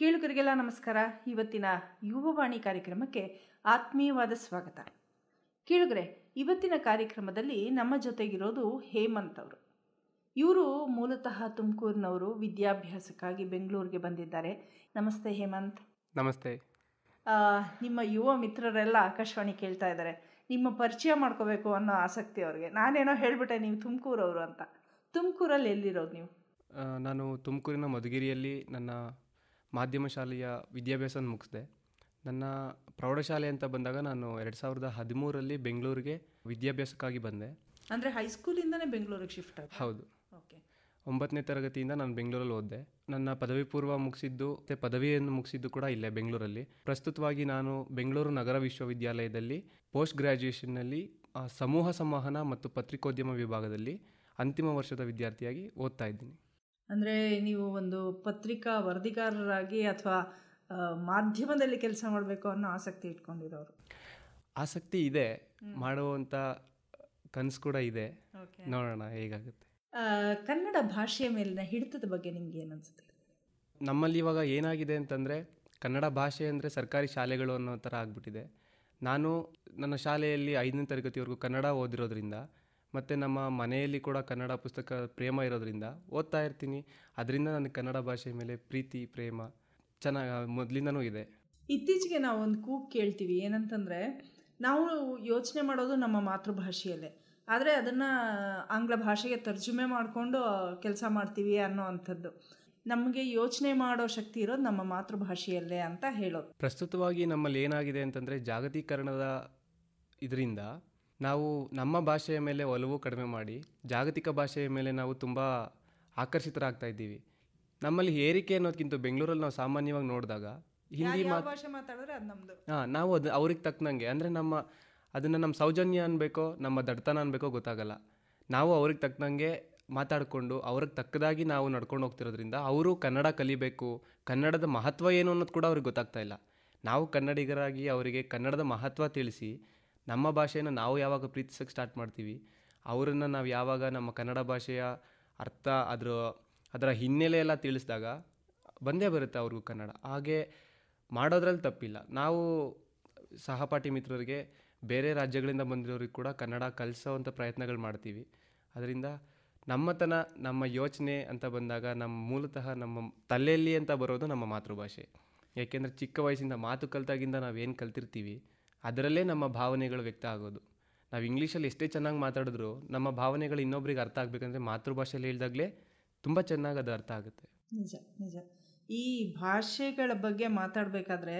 ಕೇಳುಗರಿಗೆಲ್ಲ ನಮಸ್ಕಾರ ಇವತ್ತಿನ ಯುವವಾಣಿ ಕಾರ್ಯಕ್ರಮಕ್ಕೆ ಆತ್ಮೀಯವಾದ ಸ್ವಾಗತ ಕೇಳುಗರೆ ಇವತ್ತಿನ ಕಾರ್ಯಕ್ರಮದಲ್ಲಿ ನಮ್ಮ ಜೊತೆಗಿರೋದು ಹೇಮಂತ್ ಅವರು ಇವರು ಮೂಲತಃ ತುಮಕೂರಿನವರು ವಿದ್ಯಾಭ್ಯಾಸಕ್ಕಾಗಿ ಬೆಂಗಳೂರಿಗೆ ಬಂದಿದ್ದಾರೆ ನಮಸ್ತೆ ಹೇಮಂತ್ ನಮಸ್ತೆ ನಿಮ್ಮ ಯುವ ಮಿತ್ರರೆಲ್ಲ ಆಕಾಶವಾಣಿ ಕೇಳ್ತಾ ಇದ್ದಾರೆ ನಿಮ್ಮ ಪರಿಚಯ ಮಾಡ್ಕೋಬೇಕು ಅನ್ನೋ ಆಸಕ್ತಿ ಅವ್ರಿಗೆ ನಾನೇನೋ ಹೇಳಿಬಿಟ್ಟೆ ನೀವು ತುಮಕೂರವರು ಅಂತ ತುಮಕೂರಲ್ಲಿ ಎಲ್ಲಿರೋದು ನೀವು ನಾನು ತುಮಕೂರಿನ ಮಧುಗಿರಿಯಲ್ಲಿ ನನ್ನ ಮಾಧ್ಯಮ ಶಾಲೆಯ ವಿದ್ಯಾಭ್ಯಾಸ ಮುಗಿಸಿದೆ ನನ್ನ ಪ್ರೌಢಶಾಲೆ ಅಂತ ಬಂದಾಗ ನಾನು ಎರಡು ಸಾವಿರದ ಹದಿಮೂರಲ್ಲಿ ಬೆಂಗಳೂರಿಗೆ ವಿದ್ಯಾಭ್ಯಾಸಕ್ಕಾಗಿ ಬಂದೆ ಅಂದರೆ ಹೈಸ್ಕೂಲಿಂದನೇ ಬೆಂಗಳೂರಿಗೆ ಶಿಫ್ಟ್ ಹೌದು ಒಂಬತ್ತನೇ ತರಗತಿಯಿಂದ ನಾನು ಬೆಂಗಳೂರಲ್ಲಿ ಓದಿದೆ ನನ್ನ ಪದವಿ ಪೂರ್ವ ಮುಗಿಸಿದ್ದು ಮತ್ತು ಪದವಿಯನ್ನು ಮುಗಿಸಿದ್ದು ಕೂಡ ಇಲ್ಲೇ ಬೆಂಗಳೂರಲ್ಲಿ ಪ್ರಸ್ತುತವಾಗಿ ನಾನು ಬೆಂಗಳೂರು ನಗರ ವಿಶ್ವವಿದ್ಯಾಲಯದಲ್ಲಿ ಪೋಸ್ಟ್ ಗ್ರ್ಯಾಜುಯೇಷನ್ನಲ್ಲಿ ಸಮೂಹ ಸಂವಹನ ಮತ್ತು ಪತ್ರಿಕೋದ್ಯಮ ವಿಭಾಗದಲ್ಲಿ ಅಂತಿಮ ವರ್ಷದ ವಿದ್ಯಾರ್ಥಿಯಾಗಿ ಓದ್ತಾ ಇದ್ದೀನಿ ಅಂದರೆ ನೀವು ಒಂದು ಪತ್ರಿಕಾ ವರದಿಗಾರರಾಗಿ ಅಥವಾ ಮಾಧ್ಯಮದಲ್ಲಿ ಕೆಲಸ ಮಾಡಬೇಕು ಅನ್ನೋ ಆಸಕ್ತಿ ಇಟ್ಕೊಂಡಿರೋರು ಆಸಕ್ತಿ ಇದೆ ಮಾಡುವಂಥ ಕನಸು ಕೂಡ ಇದೆ ನೋಡೋಣ ಹೇಗಾಗುತ್ತೆ ಕನ್ನಡ ಭಾಷೆಯ ಮೇಲಿನ ಹಿಡಿತದ ಬಗ್ಗೆ ನಿಮ್ಗೆ ಏನನ್ಸುತ್ತೆ ನಮ್ಮಲ್ಲಿ ಇವಾಗ ಏನಾಗಿದೆ ಅಂತಂದರೆ ಕನ್ನಡ ಭಾಷೆ ಅಂದರೆ ಸರ್ಕಾರಿ ಶಾಲೆಗಳು ಅನ್ನೋ ಥರ ಆಗಿಬಿಟ್ಟಿದೆ ನಾನು ನನ್ನ ಶಾಲೆಯಲ್ಲಿ ಐದನೇ ತರಗತಿವರೆಗೂ ಕನ್ನಡ ಓದಿರೋದ್ರಿಂದ ಮತ್ತು ನಮ್ಮ ಮನೆಯಲ್ಲಿ ಕೂಡ ಕನ್ನಡ ಪುಸ್ತಕ ಪ್ರೇಮ ಇರೋದ್ರಿಂದ ಓದ್ತಾ ಇರ್ತೀನಿ ಅದರಿಂದ ನನಗೆ ಕನ್ನಡ ಭಾಷೆ ಮೇಲೆ ಪ್ರೀತಿ ಪ್ರೇಮ ಚೆನ್ನಾಗಿ ಮೊದಲಿಂದನೂ ಇದೆ ಇತ್ತೀಚೆಗೆ ನಾವು ಒಂದು ಕೂಗು ಕೇಳ್ತೀವಿ ಏನಂತಂದರೆ ನಾವು ಯೋಚನೆ ಮಾಡೋದು ನಮ್ಮ ಮಾತೃಭಾಷೆಯಲ್ಲೇ ಆದರೆ ಅದನ್ನು ಆಂಗ್ಲ ಭಾಷೆಗೆ ತರ್ಜುಮೆ ಮಾಡಿಕೊಂಡು ಕೆಲಸ ಮಾಡ್ತೀವಿ ಅನ್ನೋ ಅಂಥದ್ದು ನಮಗೆ ಯೋಚನೆ ಮಾಡೋ ಶಕ್ತಿ ಇರೋದು ನಮ್ಮ ಮಾತೃಭಾಷೆಯಲ್ಲೇ ಅಂತ ಹೇಳೋದು ಪ್ರಸ್ತುತವಾಗಿ ನಮ್ಮಲ್ಲಿ ಏನಾಗಿದೆ ಅಂತಂದರೆ ಜಾಗತೀಕರಣದ ಇದರಿಂದ ನಾವು ನಮ್ಮ ಭಾಷೆಯ ಮೇಲೆ ಒಲವು ಕಡಿಮೆ ಮಾಡಿ ಜಾಗತಿಕ ಭಾಷೆಯ ಮೇಲೆ ನಾವು ತುಂಬ ಆಕರ್ಷಿತರಾಗ್ತಾ ಇದ್ದೀವಿ ನಮ್ಮಲ್ಲಿ ಏರಿಕೆ ಅನ್ನೋದಕ್ಕಿಂತ ಬೆಂಗಳೂರಲ್ಲಿ ನಾವು ಸಾಮಾನ್ಯವಾಗಿ ನೋಡಿದಾಗ ಹಿಂದಿ ಭಾಷೆ ಮಾತಾಡಿದ್ರೆ ಅದು ನಮ್ಮದು ಹಾಂ ನಾವು ಅದು ಅವ್ರಿಗೆ ತಕ್ಕನಂಗೆ ಅಂದರೆ ನಮ್ಮ ಅದನ್ನು ನಮ್ಮ ಸೌಜನ್ಯ ಅನ್ಬೇಕೋ ನಮ್ಮ ದಡ್ತನ ಅನ್ಬೇಕೋ ಗೊತ್ತಾಗಲ್ಲ ನಾವು ಅವ್ರಿಗೆ ತಕ್ಕಂಗೆ ಮಾತಾಡಿಕೊಂಡು ಅವ್ರಿಗೆ ತಕ್ಕದಾಗಿ ನಾವು ನಡ್ಕೊಂಡು ಹೋಗ್ತಿರೋದ್ರಿಂದ ಅವರು ಕನ್ನಡ ಕಲಿಬೇಕು ಕನ್ನಡದ ಮಹತ್ವ ಏನು ಅನ್ನೋದು ಕೂಡ ಅವ್ರಿಗೆ ಗೊತ್ತಾಗ್ತಾ ಇಲ್ಲ ನಾವು ಕನ್ನಡಿಗರಾಗಿ ಅವರಿಗೆ ಕನ್ನಡದ ಮಹತ್ವ ತಿಳಿಸಿ ನಮ್ಮ ಭಾಷೆಯನ್ನು ನಾವು ಯಾವಾಗ ಪ್ರೀತಿಸೋಕ್ಕೆ ಸ್ಟಾರ್ಟ್ ಮಾಡ್ತೀವಿ ಅವರನ್ನು ನಾವು ಯಾವಾಗ ನಮ್ಮ ಕನ್ನಡ ಭಾಷೆಯ ಅರ್ಥ ಅದರ ಅದರ ಹಿನ್ನೆಲೆಯೆಲ್ಲ ತಿಳಿಸಿದಾಗ ಬಂದೇ ಬರುತ್ತೆ ಅವ್ರಿಗೂ ಕನ್ನಡ ಹಾಗೆ ಮಾಡೋದ್ರಲ್ಲಿ ತಪ್ಪಿಲ್ಲ ನಾವು ಸಹಪಾಠಿ ಮಿತ್ರರಿಗೆ ಬೇರೆ ರಾಜ್ಯಗಳಿಂದ ಬಂದಿರೋರಿಗೆ ಕೂಡ ಕನ್ನಡ ಕಲಿಸೋವಂಥ ಪ್ರಯತ್ನಗಳು ಮಾಡ್ತೀವಿ ಅದರಿಂದ ನಮ್ಮತನ ನಮ್ಮ ಯೋಚನೆ ಅಂತ ಬಂದಾಗ ನಮ್ಮ ಮೂಲತಃ ನಮ್ಮ ತಲೆಯಲ್ಲಿ ಅಂತ ಬರೋದು ನಮ್ಮ ಮಾತೃಭಾಷೆ ಯಾಕೆಂದರೆ ಚಿಕ್ಕ ವಯಸ್ಸಿಂದ ಮಾತು ಕಲಿತಾಗಿಂದ ನಾವೇನು ಕಲ್ತಿರ್ತೀವಿ ಅದರಲ್ಲೇ ನಮ್ಮ ಭಾವನೆಗಳು ವ್ಯಕ್ತ ಆಗೋದು ನಾವು ಇಂಗ್ಲೀಷಲ್ಲಿ ಎಷ್ಟೇ ಚೆನ್ನಾಗಿ ಮಾತಾಡಿದ್ರು ನಮ್ಮ ಭಾವನೆಗಳು ಇನ್ನೊಬ್ರಿಗೆ ಅರ್ಥ ಆಗಬೇಕಂದ್ರೆ ಮಾತೃಭಾಷೆಯಲ್ಲಿ ಹೇಳಿದಾಗಲೇ ತುಂಬ ಚೆನ್ನಾಗಿ ಅದು ಅರ್ಥ ಆಗುತ್ತೆ ನಿಜ ನಿಜ ಈ ಭಾಷೆಗಳ ಬಗ್ಗೆ ಮಾತಾಡಬೇಕಾದ್ರೆ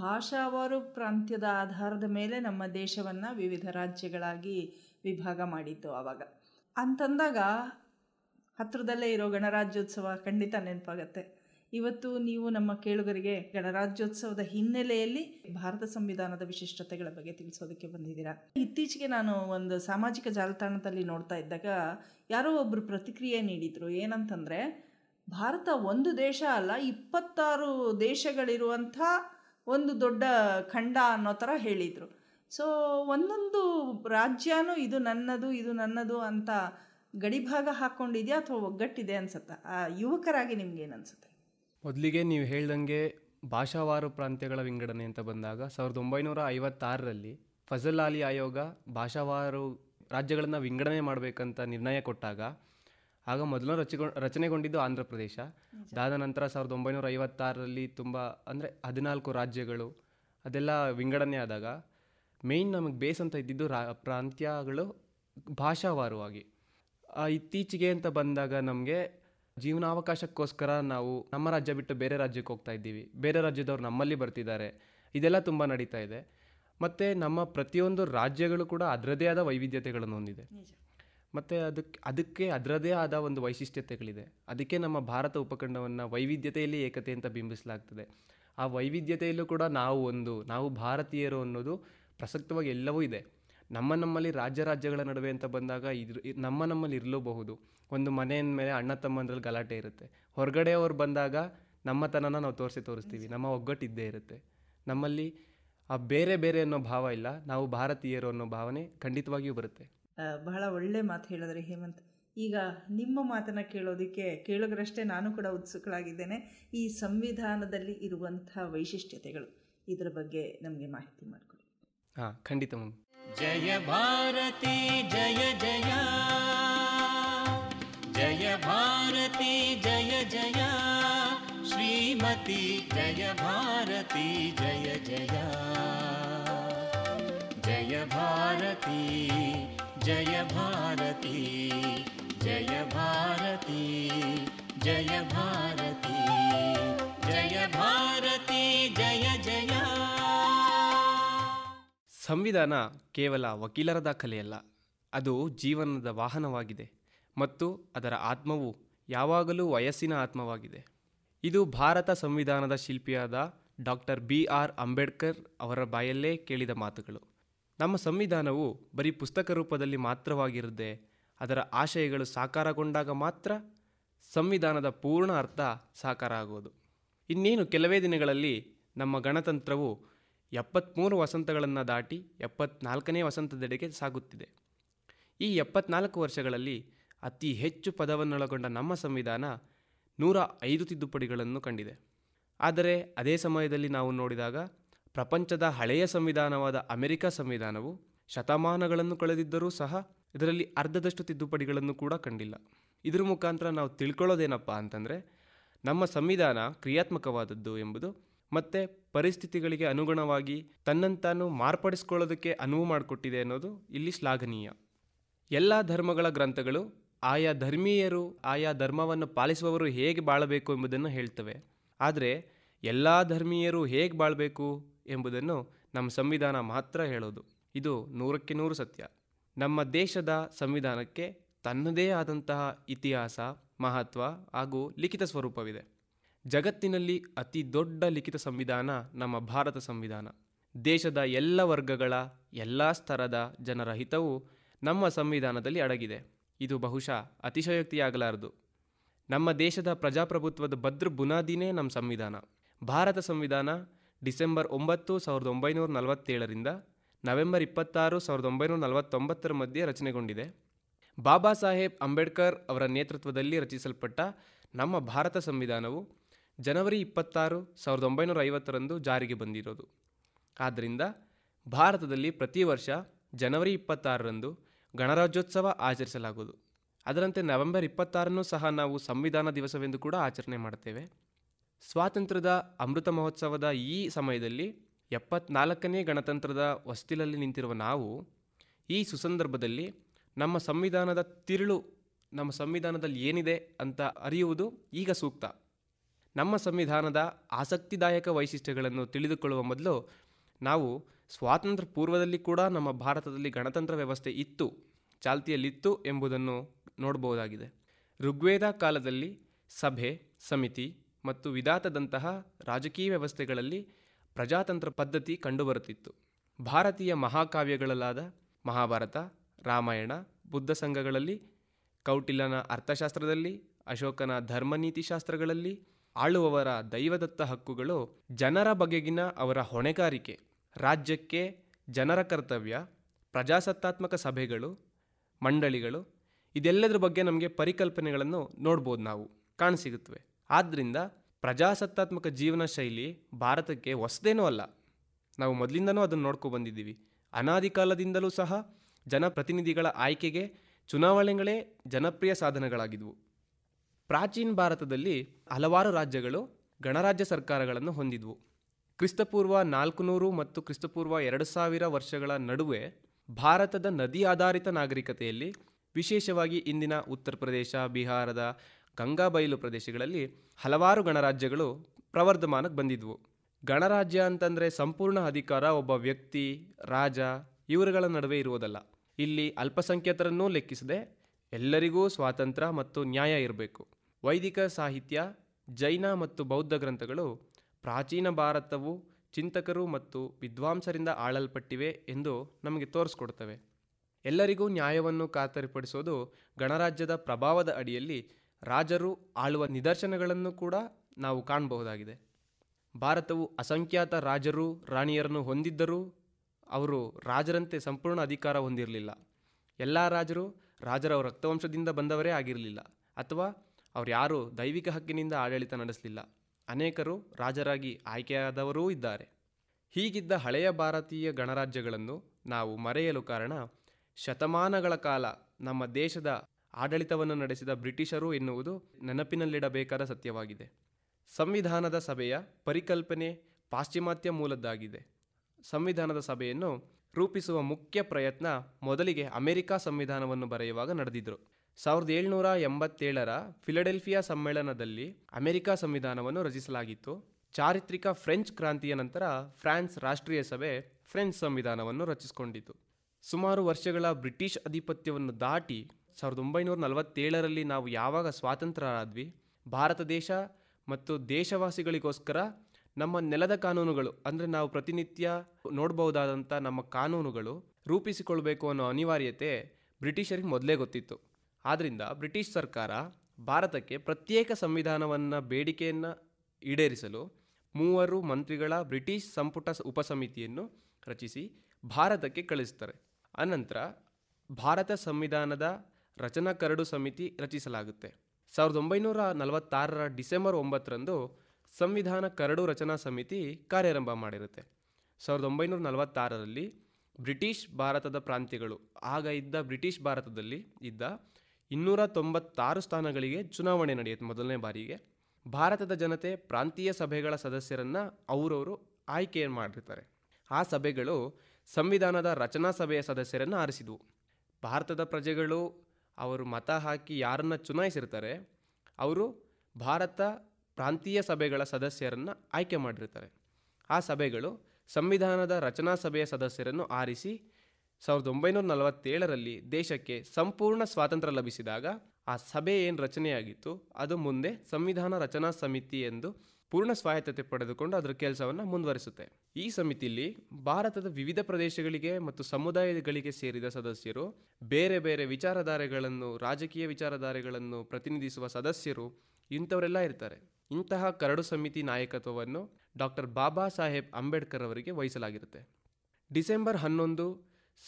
ಭಾಷಾವಾರು ಪ್ರಾಂತ್ಯದ ಆಧಾರದ ಮೇಲೆ ನಮ್ಮ ದೇಶವನ್ನು ವಿವಿಧ ರಾಜ್ಯಗಳಾಗಿ ವಿಭಾಗ ಮಾಡಿತ್ತು ಆವಾಗ ಅಂತಂದಾಗ ಹತ್ತಿರದಲ್ಲೇ ಇರೋ ಗಣರಾಜ್ಯೋತ್ಸವ ಖಂಡಿತ ನೆನಪಾಗತ್ತೆ ಇವತ್ತು ನೀವು ನಮ್ಮ ಕೇಳುಗರಿಗೆ ಗಣರಾಜ್ಯೋತ್ಸವದ ಹಿನ್ನೆಲೆಯಲ್ಲಿ ಭಾರತ ಸಂವಿಧಾನದ ವಿಶಿಷ್ಟತೆಗಳ ಬಗ್ಗೆ ತಿಳಿಸೋದಕ್ಕೆ ಬಂದಿದ್ದೀರಾ ಇತ್ತೀಚೆಗೆ ನಾನು ಒಂದು ಸಾಮಾಜಿಕ ಜಾಲತಾಣದಲ್ಲಿ ನೋಡ್ತಾ ಇದ್ದಾಗ ಯಾರೋ ಒಬ್ಬರು ಪ್ರತಿಕ್ರಿಯೆ ನೀಡಿದರು ಏನಂತಂದರೆ ಭಾರತ ಒಂದು ದೇಶ ಅಲ್ಲ ಇಪ್ಪತ್ತಾರು ದೇಶಗಳಿರುವಂಥ ಒಂದು ದೊಡ್ಡ ಖಂಡ ಅನ್ನೋ ಥರ ಹೇಳಿದರು ಸೊ ಒಂದೊಂದು ರಾಜ್ಯನೂ ಇದು ನನ್ನದು ಇದು ನನ್ನದು ಅಂತ ಗಡಿಭಾಗ ಹಾಕ್ಕೊಂಡಿದೆಯಾ ಅಥವಾ ಒಗ್ಗಟ್ಟಿದೆ ಅನ್ಸುತ್ತಾ ಆ ಯುವಕರಾಗಿ ನಿಮ್ಗೇನು ಅನ್ಸುತ್ತೆ ಮೊದಲಿಗೆ ನೀವು ಹೇಳ್ದಂಗೆ ಭಾಷಾವಾರು ಪ್ರಾಂತ್ಯಗಳ ವಿಂಗಡಣೆ ಅಂತ ಬಂದಾಗ ಸಾವಿರದ ಒಂಬೈನೂರ ಐವತ್ತಾರರಲ್ಲಿ ಫಜಲ್ ಅಲಿ ಆಯೋಗ ಭಾಷಾವಾರು ರಾಜ್ಯಗಳನ್ನು ವಿಂಗಡಣೆ ಮಾಡಬೇಕಂತ ನಿರ್ಣಯ ಕೊಟ್ಟಾಗ ಆಗ ಮೊದಲು ರಚಿಗೊ ರಚನೆಗೊಂಡಿದ್ದು ಆಂಧ್ರ ಪ್ರದೇಶ ಅದಾದ ನಂತರ ಸಾವಿರದ ಒಂಬೈನೂರ ಐವತ್ತಾರರಲ್ಲಿ ತುಂಬ ಅಂದರೆ ಹದಿನಾಲ್ಕು ರಾಜ್ಯಗಳು ಅದೆಲ್ಲ ವಿಂಗಡಣೆ ಆದಾಗ ಮೇಯ್ನ್ ನಮಗೆ ಬೇಸ್ ಅಂತ ಇದ್ದಿದ್ದು ರಾ ಪ್ರಾಂತ್ಯಗಳು ಭಾಷಾವಾರವಾಗಿ ಇತ್ತೀಚೆಗೆ ಅಂತ ಬಂದಾಗ ನಮಗೆ ಜೀವನಾವಕಾಶಕ್ಕೋಸ್ಕರ ನಾವು ನಮ್ಮ ರಾಜ್ಯ ಬಿಟ್ಟು ಬೇರೆ ರಾಜ್ಯಕ್ಕೆ ಹೋಗ್ತಾ ಇದ್ದೀವಿ ಬೇರೆ ರಾಜ್ಯದವರು ನಮ್ಮಲ್ಲಿ ಬರ್ತಿದ್ದಾರೆ ಇದೆಲ್ಲ ತುಂಬ ನಡೀತಾ ಇದೆ ಮತ್ತು ನಮ್ಮ ಪ್ರತಿಯೊಂದು ರಾಜ್ಯಗಳು ಕೂಡ ಅದರದೇ ಆದ ವೈವಿಧ್ಯತೆಗಳನ್ನು ಹೊಂದಿದೆ ಮತ್ತು ಅದಕ್ಕೆ ಅದಕ್ಕೆ ಅದರದೇ ಆದ ಒಂದು ವೈಶಿಷ್ಟ್ಯತೆಗಳಿದೆ ಅದಕ್ಕೆ ನಮ್ಮ ಭಾರತ ಉಪಖಂಡವನ್ನು ವೈವಿಧ್ಯತೆಯಲ್ಲಿ ಏಕತೆ ಅಂತ ಬಿಂಬಿಸಲಾಗ್ತದೆ ಆ ವೈವಿಧ್ಯತೆಯಲ್ಲೂ ಕೂಡ ನಾವು ಒಂದು ನಾವು ಭಾರತೀಯರು ಅನ್ನೋದು ಪ್ರಸಕ್ತವಾಗಿ ಎಲ್ಲವೂ ಇದೆ ನಮ್ಮ ನಮ್ಮಲ್ಲಿ ರಾಜ್ಯ ರಾಜ್ಯಗಳ ನಡುವೆ ಅಂತ ಬಂದಾಗ ಇದ್ರ ನಮ್ಮ ನಮ್ಮಲ್ಲಿ ಇರಲೂಬಹುದು ಒಂದು ಮನೆಯ ಮೇಲೆ ಅಣ್ಣ ತಮ್ಮಂದ್ರಲ್ಲಿ ಗಲಾಟೆ ಇರುತ್ತೆ ಹೊರಗಡೆ ಅವ್ರು ಬಂದಾಗ ನಮ್ಮತನನ ನಾವು ತೋರಿಸಿ ತೋರಿಸ್ತೀವಿ ನಮ್ಮ ಒಗ್ಗಟ್ಟು ಇದ್ದೇ ಇರುತ್ತೆ ನಮ್ಮಲ್ಲಿ ಆ ಬೇರೆ ಬೇರೆ ಅನ್ನೋ ಭಾವ ಇಲ್ಲ ನಾವು ಭಾರತೀಯರು ಅನ್ನೋ ಭಾವನೆ ಖಂಡಿತವಾಗಿಯೂ ಬರುತ್ತೆ ಬಹಳ ಒಳ್ಳೆ ಮಾತು ಹೇಳಿದ್ರಿ ಹೇಮಂತ್ ಈಗ ನಿಮ್ಮ ಮಾತನ್ನು ಕೇಳೋದಕ್ಕೆ ಕೇಳೋದ್ರಷ್ಟೇ ನಾನು ಕೂಡ ಉತ್ಸುಕಳಾಗಿದ್ದೇನೆ ಈ ಸಂವಿಧಾನದಲ್ಲಿ ಇರುವಂಥ ವೈಶಿಷ್ಟ್ಯತೆಗಳು ಇದರ ಬಗ್ಗೆ ನಮಗೆ ಮಾಹಿತಿ ಮಾಡಿಕೊಡಿ ಹಾಂ ಖಂಡಿತ ಜಯ ಭಾರತಿ ಜಯ ಜಯ ಜಯ ಭಾರತಿ ಜಯ ಜಯ ಶ್ರೀಮತಿ ಜಯ ಭಾರತಿ ಜಯ ಜಯ ಜಯ ಭಾರತಿ ಜಯ ಭಾರತಿ ಜಯ ಭಾರತಿ ಜಯ ಭಾರತಿ ಜಯ ಭಾರತಿ ಜಯ ಜಯ ಸಂವಿಧಾನ ಕೇವಲ ವಕೀಲರ ದಾಖಲೆಯಲ್ಲ ಅದು ಜೀವನದ ವಾಹನವಾಗಿದೆ ಮತ್ತು ಅದರ ಆತ್ಮವು ಯಾವಾಗಲೂ ವಯಸ್ಸಿನ ಆತ್ಮವಾಗಿದೆ ಇದು ಭಾರತ ಸಂವಿಧಾನದ ಶಿಲ್ಪಿಯಾದ ಡಾಕ್ಟರ್ ಬಿ ಆರ್ ಅಂಬೇಡ್ಕರ್ ಅವರ ಬಾಯಲ್ಲೇ ಕೇಳಿದ ಮಾತುಗಳು ನಮ್ಮ ಸಂವಿಧಾನವು ಬರೀ ಪುಸ್ತಕ ರೂಪದಲ್ಲಿ ಮಾತ್ರವಾಗಿರದೆ ಅದರ ಆಶಯಗಳು ಸಾಕಾರಗೊಂಡಾಗ ಮಾತ್ರ ಸಂವಿಧಾನದ ಪೂರ್ಣ ಅರ್ಥ ಸಾಕಾರ ಆಗೋದು ಇನ್ನೇನು ಕೆಲವೇ ದಿನಗಳಲ್ಲಿ ನಮ್ಮ ಗಣತಂತ್ರವು ಎಪ್ಪತ್ತ್ಮೂರು ವಸಂತಗಳನ್ನು ದಾಟಿ ಎಪ್ಪತ್ನಾಲ್ಕನೇ ವಸಂತದೆಡೆಗೆ ಸಾಗುತ್ತಿದೆ ಈ ಎಪ್ಪತ್ನಾಲ್ಕು ವರ್ಷಗಳಲ್ಲಿ ಅತಿ ಹೆಚ್ಚು ಪದವನ್ನೊಳಗೊಂಡ ನಮ್ಮ ಸಂವಿಧಾನ ನೂರ ಐದು ತಿದ್ದುಪಡಿಗಳನ್ನು ಕಂಡಿದೆ ಆದರೆ ಅದೇ ಸಮಯದಲ್ಲಿ ನಾವು ನೋಡಿದಾಗ ಪ್ರಪಂಚದ ಹಳೆಯ ಸಂವಿಧಾನವಾದ ಅಮೆರಿಕ ಸಂವಿಧಾನವು ಶತಮಾನಗಳನ್ನು ಕಳೆದಿದ್ದರೂ ಸಹ ಇದರಲ್ಲಿ ಅರ್ಧದಷ್ಟು ತಿದ್ದುಪಡಿಗಳನ್ನು ಕೂಡ ಕಂಡಿಲ್ಲ ಇದರ ಮುಖಾಂತರ ನಾವು ತಿಳ್ಕೊಳ್ಳೋದೇನಪ್ಪ ಅಂತಂದರೆ ನಮ್ಮ ಸಂವಿಧಾನ ಕ್ರಿಯಾತ್ಮಕವಾದದ್ದು ಎಂಬುದು ಮತ್ತು ಪರಿಸ್ಥಿತಿಗಳಿಗೆ ಅನುಗುಣವಾಗಿ ತನ್ನಂತಾನು ಮಾರ್ಪಡಿಸ್ಕೊಳ್ಳೋದಕ್ಕೆ ಅನುವು ಮಾಡಿಕೊಟ್ಟಿದೆ ಅನ್ನೋದು ಇಲ್ಲಿ ಶ್ಲಾಘನೀಯ ಎಲ್ಲ ಧರ್ಮಗಳ ಗ್ರಂಥಗಳು ಆಯಾ ಧರ್ಮೀಯರು ಆಯಾ ಧರ್ಮವನ್ನು ಪಾಲಿಸುವವರು ಹೇಗೆ ಬಾಳಬೇಕು ಎಂಬುದನ್ನು ಹೇಳ್ತವೆ ಆದರೆ ಎಲ್ಲ ಧರ್ಮೀಯರು ಹೇಗೆ ಬಾಳಬೇಕು ಎಂಬುದನ್ನು ನಮ್ಮ ಸಂವಿಧಾನ ಮಾತ್ರ ಹೇಳೋದು ಇದು ನೂರಕ್ಕೆ ನೂರು ಸತ್ಯ ನಮ್ಮ ದೇಶದ ಸಂವಿಧಾನಕ್ಕೆ ತನ್ನದೇ ಆದಂತಹ ಇತಿಹಾಸ ಮಹತ್ವ ಹಾಗೂ ಲಿಖಿತ ಸ್ವರೂಪವಿದೆ ಜಗತ್ತಿನಲ್ಲಿ ಅತಿ ದೊಡ್ಡ ಲಿಖಿತ ಸಂವಿಧಾನ ನಮ್ಮ ಭಾರತ ಸಂವಿಧಾನ ದೇಶದ ಎಲ್ಲ ವರ್ಗಗಳ ಎಲ್ಲ ಸ್ತರದ ಜನರ ಹಿತವು ನಮ್ಮ ಸಂವಿಧಾನದಲ್ಲಿ ಅಡಗಿದೆ ಇದು ಬಹುಶಃ ಅತಿಶಯೋಕ್ತಿಯಾಗಲಾರದು ನಮ್ಮ ದೇಶದ ಪ್ರಜಾಪ್ರಭುತ್ವದ ಭದ್ರ ಬುನಾದಿನೇ ನಮ್ಮ ಸಂವಿಧಾನ ಭಾರತ ಸಂವಿಧಾನ ಡಿಸೆಂಬರ್ ಒಂಬತ್ತು ಸಾವಿರದ ಒಂಬೈನೂರ ನಲವತ್ತೇಳರಿಂದ ನವೆಂಬರ್ ಇಪ್ಪತ್ತಾರು ಸಾವಿರದ ಒಂಬೈನೂರ ನಲವತ್ತೊಂಬತ್ತರ ಮಧ್ಯೆ ರಚನೆಗೊಂಡಿದೆ ಬಾಬಾ ಸಾಹೇಬ್ ಅಂಬೇಡ್ಕರ್ ಅವರ ನೇತೃತ್ವದಲ್ಲಿ ರಚಿಸಲ್ಪಟ್ಟ ನಮ್ಮ ಭಾರತ ಸಂವಿಧಾನವು ಜನವರಿ ಇಪ್ಪತ್ತಾರು ಸಾವಿರದ ಒಂಬೈನೂರ ಐವತ್ತರಂದು ಜಾರಿಗೆ ಬಂದಿರೋದು ಆದ್ದರಿಂದ ಭಾರತದಲ್ಲಿ ಪ್ರತಿ ವರ್ಷ ಜನವರಿ ಇಪ್ಪತ್ತಾರರಂದು ಗಣರಾಜ್ಯೋತ್ಸವ ಆಚರಿಸಲಾಗುವುದು ಅದರಂತೆ ನವೆಂಬರ್ ಇಪ್ಪತ್ತಾರನ್ನು ಸಹ ನಾವು ಸಂವಿಧಾನ ದಿವಸವೆಂದು ಕೂಡ ಆಚರಣೆ ಮಾಡ್ತೇವೆ ಸ್ವಾತಂತ್ರ್ಯದ ಅಮೃತ ಮಹೋತ್ಸವದ ಈ ಸಮಯದಲ್ಲಿ ಎಪ್ಪತ್ನಾಲ್ಕನೇ ಗಣತಂತ್ರದ ಹೊಸ್ತಿಲಲ್ಲಿ ನಿಂತಿರುವ ನಾವು ಈ ಸುಸಂದರ್ಭದಲ್ಲಿ ನಮ್ಮ ಸಂವಿಧಾನದ ತಿರುಳು ನಮ್ಮ ಸಂವಿಧಾನದಲ್ಲಿ ಏನಿದೆ ಅಂತ ಅರಿಯುವುದು ಈಗ ಸೂಕ್ತ ನಮ್ಮ ಸಂವಿಧಾನದ ಆಸಕ್ತಿದಾಯಕ ವೈಶಿಷ್ಟ್ಯಗಳನ್ನು ತಿಳಿದುಕೊಳ್ಳುವ ಮೊದಲು ನಾವು ಸ್ವಾತಂತ್ರ್ಯ ಪೂರ್ವದಲ್ಲಿ ಕೂಡ ನಮ್ಮ ಭಾರತದಲ್ಲಿ ಗಣತಂತ್ರ ವ್ಯವಸ್ಥೆ ಇತ್ತು ಚಾಲ್ತಿಯಲ್ಲಿತ್ತು ಎಂಬುದನ್ನು ನೋಡಬಹುದಾಗಿದೆ ಋಗ್ವೇದ ಕಾಲದಲ್ಲಿ ಸಭೆ ಸಮಿತಿ ಮತ್ತು ವಿಧಾತದಂತಹ ರಾಜಕೀಯ ವ್ಯವಸ್ಥೆಗಳಲ್ಲಿ ಪ್ರಜಾತಂತ್ರ ಪದ್ಧತಿ ಕಂಡುಬರುತ್ತಿತ್ತು ಭಾರತೀಯ ಮಹಾಕಾವ್ಯಗಳಲ್ಲಾದ ಮಹಾಭಾರತ ರಾಮಾಯಣ ಬುದ್ಧ ಸಂಘಗಳಲ್ಲಿ ಕೌಟಿಲ್ಯನ ಅರ್ಥಶಾಸ್ತ್ರದಲ್ಲಿ ಅಶೋಕನ ಶಾಸ್ತ್ರಗಳಲ್ಲಿ ಆಳುವವರ ದೈವದತ್ತ ಹಕ್ಕುಗಳು ಜನರ ಬಗೆಗಿನ ಅವರ ಹೊಣೆಗಾರಿಕೆ ರಾಜ್ಯಕ್ಕೆ ಜನರ ಕರ್ತವ್ಯ ಪ್ರಜಾಸತ್ತಾತ್ಮಕ ಸಭೆಗಳು ಮಂಡಳಿಗಳು ಇದೆಲ್ಲದರ ಬಗ್ಗೆ ನಮಗೆ ಪರಿಕಲ್ಪನೆಗಳನ್ನು ನೋಡ್ಬೋದು ನಾವು ಕಾಣಸಿಗುತ್ತವೆ ಆದ್ದರಿಂದ ಪ್ರಜಾಸತ್ತಾತ್ಮಕ ಜೀವನ ಶೈಲಿ ಭಾರತಕ್ಕೆ ಹೊಸದೇನೂ ಅಲ್ಲ ನಾವು ಮೊದಲಿಂದನೂ ಅದನ್ನು ನೋಡ್ಕೊ ಬಂದಿದ್ದೀವಿ ಅನಾದಿ ಕಾಲದಿಂದಲೂ ಸಹ ಜನಪ್ರತಿನಿಧಿಗಳ ಆಯ್ಕೆಗೆ ಚುನಾವಣೆಗಳೇ ಜನಪ್ರಿಯ ಸಾಧನಗಳಾಗಿದ್ವು ಪ್ರಾಚೀನ ಭಾರತದಲ್ಲಿ ಹಲವಾರು ರಾಜ್ಯಗಳು ಗಣರಾಜ್ಯ ಸರ್ಕಾರಗಳನ್ನು ಹೊಂದಿದ್ವು ಕ್ರಿಸ್ತಪೂರ್ವ ನಾಲ್ಕುನೂರು ಮತ್ತು ಕ್ರಿಸ್ತಪೂರ್ವ ಎರಡು ಸಾವಿರ ವರ್ಷಗಳ ನಡುವೆ ಭಾರತದ ನದಿ ಆಧಾರಿತ ನಾಗರಿಕತೆಯಲ್ಲಿ ವಿಶೇಷವಾಗಿ ಇಂದಿನ ಉತ್ತರ ಪ್ರದೇಶ ಬಿಹಾರದ ಗಂಗಾಬೈಲು ಪ್ರದೇಶಗಳಲ್ಲಿ ಹಲವಾರು ಗಣರಾಜ್ಯಗಳು ಪ್ರವರ್ಧಮಾನಕ್ಕೆ ಬಂದಿದ್ವು ಗಣರಾಜ್ಯ ಅಂತಂದರೆ ಸಂಪೂರ್ಣ ಅಧಿಕಾರ ಒಬ್ಬ ವ್ಯಕ್ತಿ ರಾಜ ಇವರುಗಳ ನಡುವೆ ಇರುವುದಲ್ಲ ಇಲ್ಲಿ ಅಲ್ಪಸಂಖ್ಯಾತರನ್ನೂ ಲೆಕ್ಕಿಸದೆ ಎಲ್ಲರಿಗೂ ಸ್ವಾತಂತ್ರ್ಯ ಮತ್ತು ನ್ಯಾಯ ಇರಬೇಕು ವೈದಿಕ ಸಾಹಿತ್ಯ ಜೈನ ಮತ್ತು ಬೌದ್ಧ ಗ್ರಂಥಗಳು ಪ್ರಾಚೀನ ಭಾರತವು ಚಿಂತಕರು ಮತ್ತು ವಿದ್ವಾಂಸರಿಂದ ಆಳಲ್ಪಟ್ಟಿವೆ ಎಂದು ನಮಗೆ ತೋರಿಸ್ಕೊಡ್ತವೆ ಎಲ್ಲರಿಗೂ ನ್ಯಾಯವನ್ನು ಖಾತರಿಪಡಿಸೋದು ಗಣರಾಜ್ಯದ ಪ್ರಭಾವದ ಅಡಿಯಲ್ಲಿ ರಾಜರು ಆಳುವ ನಿದರ್ಶನಗಳನ್ನು ಕೂಡ ನಾವು ಕಾಣಬಹುದಾಗಿದೆ ಭಾರತವು ಅಸಂಖ್ಯಾತ ರಾಜರು ರಾಣಿಯರನ್ನು ಹೊಂದಿದ್ದರೂ ಅವರು ರಾಜರಂತೆ ಸಂಪೂರ್ಣ ಅಧಿಕಾರ ಹೊಂದಿರಲಿಲ್ಲ ಎಲ್ಲ ರಾಜರು ರಾಜರ ರಕ್ತವಂಶದಿಂದ ಬಂದವರೇ ಆಗಿರಲಿಲ್ಲ ಅಥವಾ ಅವರು ಯಾರೂ ದೈವಿಕ ಹಕ್ಕಿನಿಂದ ಆಡಳಿತ ನಡೆಸಲಿಲ್ಲ ಅನೇಕರು ರಾಜರಾಗಿ ಆಯ್ಕೆಯಾದವರೂ ಇದ್ದಾರೆ ಹೀಗಿದ್ದ ಹಳೆಯ ಭಾರತೀಯ ಗಣರಾಜ್ಯಗಳನ್ನು ನಾವು ಮರೆಯಲು ಕಾರಣ ಶತಮಾನಗಳ ಕಾಲ ನಮ್ಮ ದೇಶದ ಆಡಳಿತವನ್ನು ನಡೆಸಿದ ಬ್ರಿಟಿಷರು ಎನ್ನುವುದು ನೆನಪಿನಲ್ಲಿಡಬೇಕಾದ ಸತ್ಯವಾಗಿದೆ ಸಂವಿಧಾನದ ಸಭೆಯ ಪರಿಕಲ್ಪನೆ ಪಾಶ್ಚಿಮಾತ್ಯ ಮೂಲದ್ದಾಗಿದೆ ಸಂವಿಧಾನದ ಸಭೆಯನ್ನು ರೂಪಿಸುವ ಮುಖ್ಯ ಪ್ರಯತ್ನ ಮೊದಲಿಗೆ ಅಮೆರಿಕಾ ಸಂವಿಧಾನವನ್ನು ಬರೆಯುವಾಗ ನಡೆದಿದ್ದರು ಸಾವಿರದ ಏಳ್ನೂರ ಎಂಬತ್ತೇಳರ ಫಿಲಡೆಲ್ಫಿಯಾ ಸಮ್ಮೇಳನದಲ್ಲಿ ಅಮೆರಿಕಾ ಸಂವಿಧಾನವನ್ನು ರಚಿಸಲಾಗಿತ್ತು ಚಾರಿತ್ರಿಕ ಫ್ರೆಂಚ್ ಕ್ರಾಂತಿಯ ನಂತರ ಫ್ರಾನ್ಸ್ ರಾಷ್ಟ್ರೀಯ ಸಭೆ ಫ್ರೆಂಚ್ ಸಂವಿಧಾನವನ್ನು ರಚಿಸಿಕೊಂಡಿತು ಸುಮಾರು ವರ್ಷಗಳ ಬ್ರಿಟಿಷ್ ಆಧಿಪತ್ಯವನ್ನು ದಾಟಿ ಸಾವಿರದ ಒಂಬೈನೂರ ನಲವತ್ತೇಳರಲ್ಲಿ ನಾವು ಯಾವಾಗ ಸ್ವಾತಂತ್ರ್ಯರಾದ್ವಿ ಭಾರತ ದೇಶ ಮತ್ತು ದೇಶವಾಸಿಗಳಿಗೋಸ್ಕರ ನಮ್ಮ ನೆಲದ ಕಾನೂನುಗಳು ಅಂದರೆ ನಾವು ಪ್ರತಿನಿತ್ಯ ನೋಡಬಹುದಾದಂಥ ನಮ್ಮ ಕಾನೂನುಗಳು ರೂಪಿಸಿಕೊಳ್ಬೇಕು ಅನ್ನೋ ಅನಿವಾರ್ಯತೆ ಬ್ರಿಟಿಷರಿಗೆ ಮೊದಲೇ ಗೊತ್ತಿತ್ತು ಆದ್ದರಿಂದ ಬ್ರಿಟಿಷ್ ಸರ್ಕಾರ ಭಾರತಕ್ಕೆ ಪ್ರತ್ಯೇಕ ಸಂವಿಧಾನವನ್ನು ಬೇಡಿಕೆಯನ್ನು ಈಡೇರಿಸಲು ಮೂವರು ಮಂತ್ರಿಗಳ ಬ್ರಿಟಿಷ್ ಸಂಪುಟ ಉಪಸಮಿತಿಯನ್ನು ರಚಿಸಿ ಭಾರತಕ್ಕೆ ಕಳಿಸ್ತಾರೆ ಅನಂತರ ಭಾರತ ಸಂವಿಧಾನದ ರಚನಾ ಕರಡು ಸಮಿತಿ ರಚಿಸಲಾಗುತ್ತೆ ಸಾವಿರದ ಒಂಬೈನೂರ ನಲವತ್ತಾರರ ಡಿಸೆಂಬರ್ ಒಂಬತ್ತರಂದು ಸಂವಿಧಾನ ಕರಡು ರಚನಾ ಸಮಿತಿ ಕಾರ್ಯಾರಂಭ ಮಾಡಿರುತ್ತೆ ಸಾವಿರದ ಒಂಬೈನೂರ ನಲವತ್ತಾರರಲ್ಲಿ ಬ್ರಿಟಿಷ್ ಭಾರತದ ಪ್ರಾಂತ್ಯಗಳು ಆಗ ಇದ್ದ ಬ್ರಿಟಿಷ್ ಭಾರತದಲ್ಲಿ ಇದ್ದ ಇನ್ನೂರ ತೊಂಬತ್ತಾರು ಸ್ಥಾನಗಳಿಗೆ ಚುನಾವಣೆ ನಡೆಯುತ್ತೆ ಮೊದಲನೇ ಬಾರಿಗೆ ಭಾರತದ ಜನತೆ ಪ್ರಾಂತೀಯ ಸಭೆಗಳ ಸದಸ್ಯರನ್ನು ಅವರವರು ಆಯ್ಕೆ ಮಾಡಿರ್ತಾರೆ ಆ ಸಭೆಗಳು ಸಂವಿಧಾನದ ರಚನಾ ಸಭೆಯ ಸದಸ್ಯರನ್ನು ಆರಿಸಿದವು ಭಾರತದ ಪ್ರಜೆಗಳು ಅವರು ಮತ ಹಾಕಿ ಯಾರನ್ನು ಚುನಾಯಿಸಿರ್ತಾರೆ ಅವರು ಭಾರತ ಪ್ರಾಂತೀಯ ಸಭೆಗಳ ಸದಸ್ಯರನ್ನು ಆಯ್ಕೆ ಮಾಡಿರ್ತಾರೆ ಆ ಸಭೆಗಳು ಸಂವಿಧಾನದ ರಚನಾ ಸಭೆಯ ಸದಸ್ಯರನ್ನು ಆರಿಸಿ ಸಾವಿರದ ಒಂಬೈನೂರ ನಲವತ್ತೇಳರಲ್ಲಿ ದೇಶಕ್ಕೆ ಸಂಪೂರ್ಣ ಸ್ವಾತಂತ್ರ್ಯ ಲಭಿಸಿದಾಗ ಆ ಸಭೆ ಏನು ರಚನೆಯಾಗಿತ್ತು ಅದು ಮುಂದೆ ಸಂವಿಧಾನ ರಚನಾ ಸಮಿತಿ ಎಂದು ಪೂರ್ಣ ಸ್ವಾಯತ್ತತೆ ಪಡೆದುಕೊಂಡು ಅದರ ಕೆಲಸವನ್ನು ಮುಂದುವರಿಸುತ್ತೆ ಈ ಸಮಿತಿಯಲ್ಲಿ ಭಾರತದ ವಿವಿಧ ಪ್ರದೇಶಗಳಿಗೆ ಮತ್ತು ಸಮುದಾಯಗಳಿಗೆ ಸೇರಿದ ಸದಸ್ಯರು ಬೇರೆ ಬೇರೆ ವಿಚಾರಧಾರೆಗಳನ್ನು ರಾಜಕೀಯ ವಿಚಾರಧಾರೆಗಳನ್ನು ಪ್ರತಿನಿಧಿಸುವ ಸದಸ್ಯರು ಇಂಥವರೆಲ್ಲ ಇರ್ತಾರೆ ಇಂತಹ ಕರಡು ಸಮಿತಿ ನಾಯಕತ್ವವನ್ನು ಡಾಕ್ಟರ್ ಬಾಬಾ ಸಾಹೇಬ್ ಅಂಬೇಡ್ಕರ್ ಅವರಿಗೆ ವಹಿಸಲಾಗಿರುತ್ತೆ ಡಿಸೆಂಬರ್ ಹನ್ನೊಂದು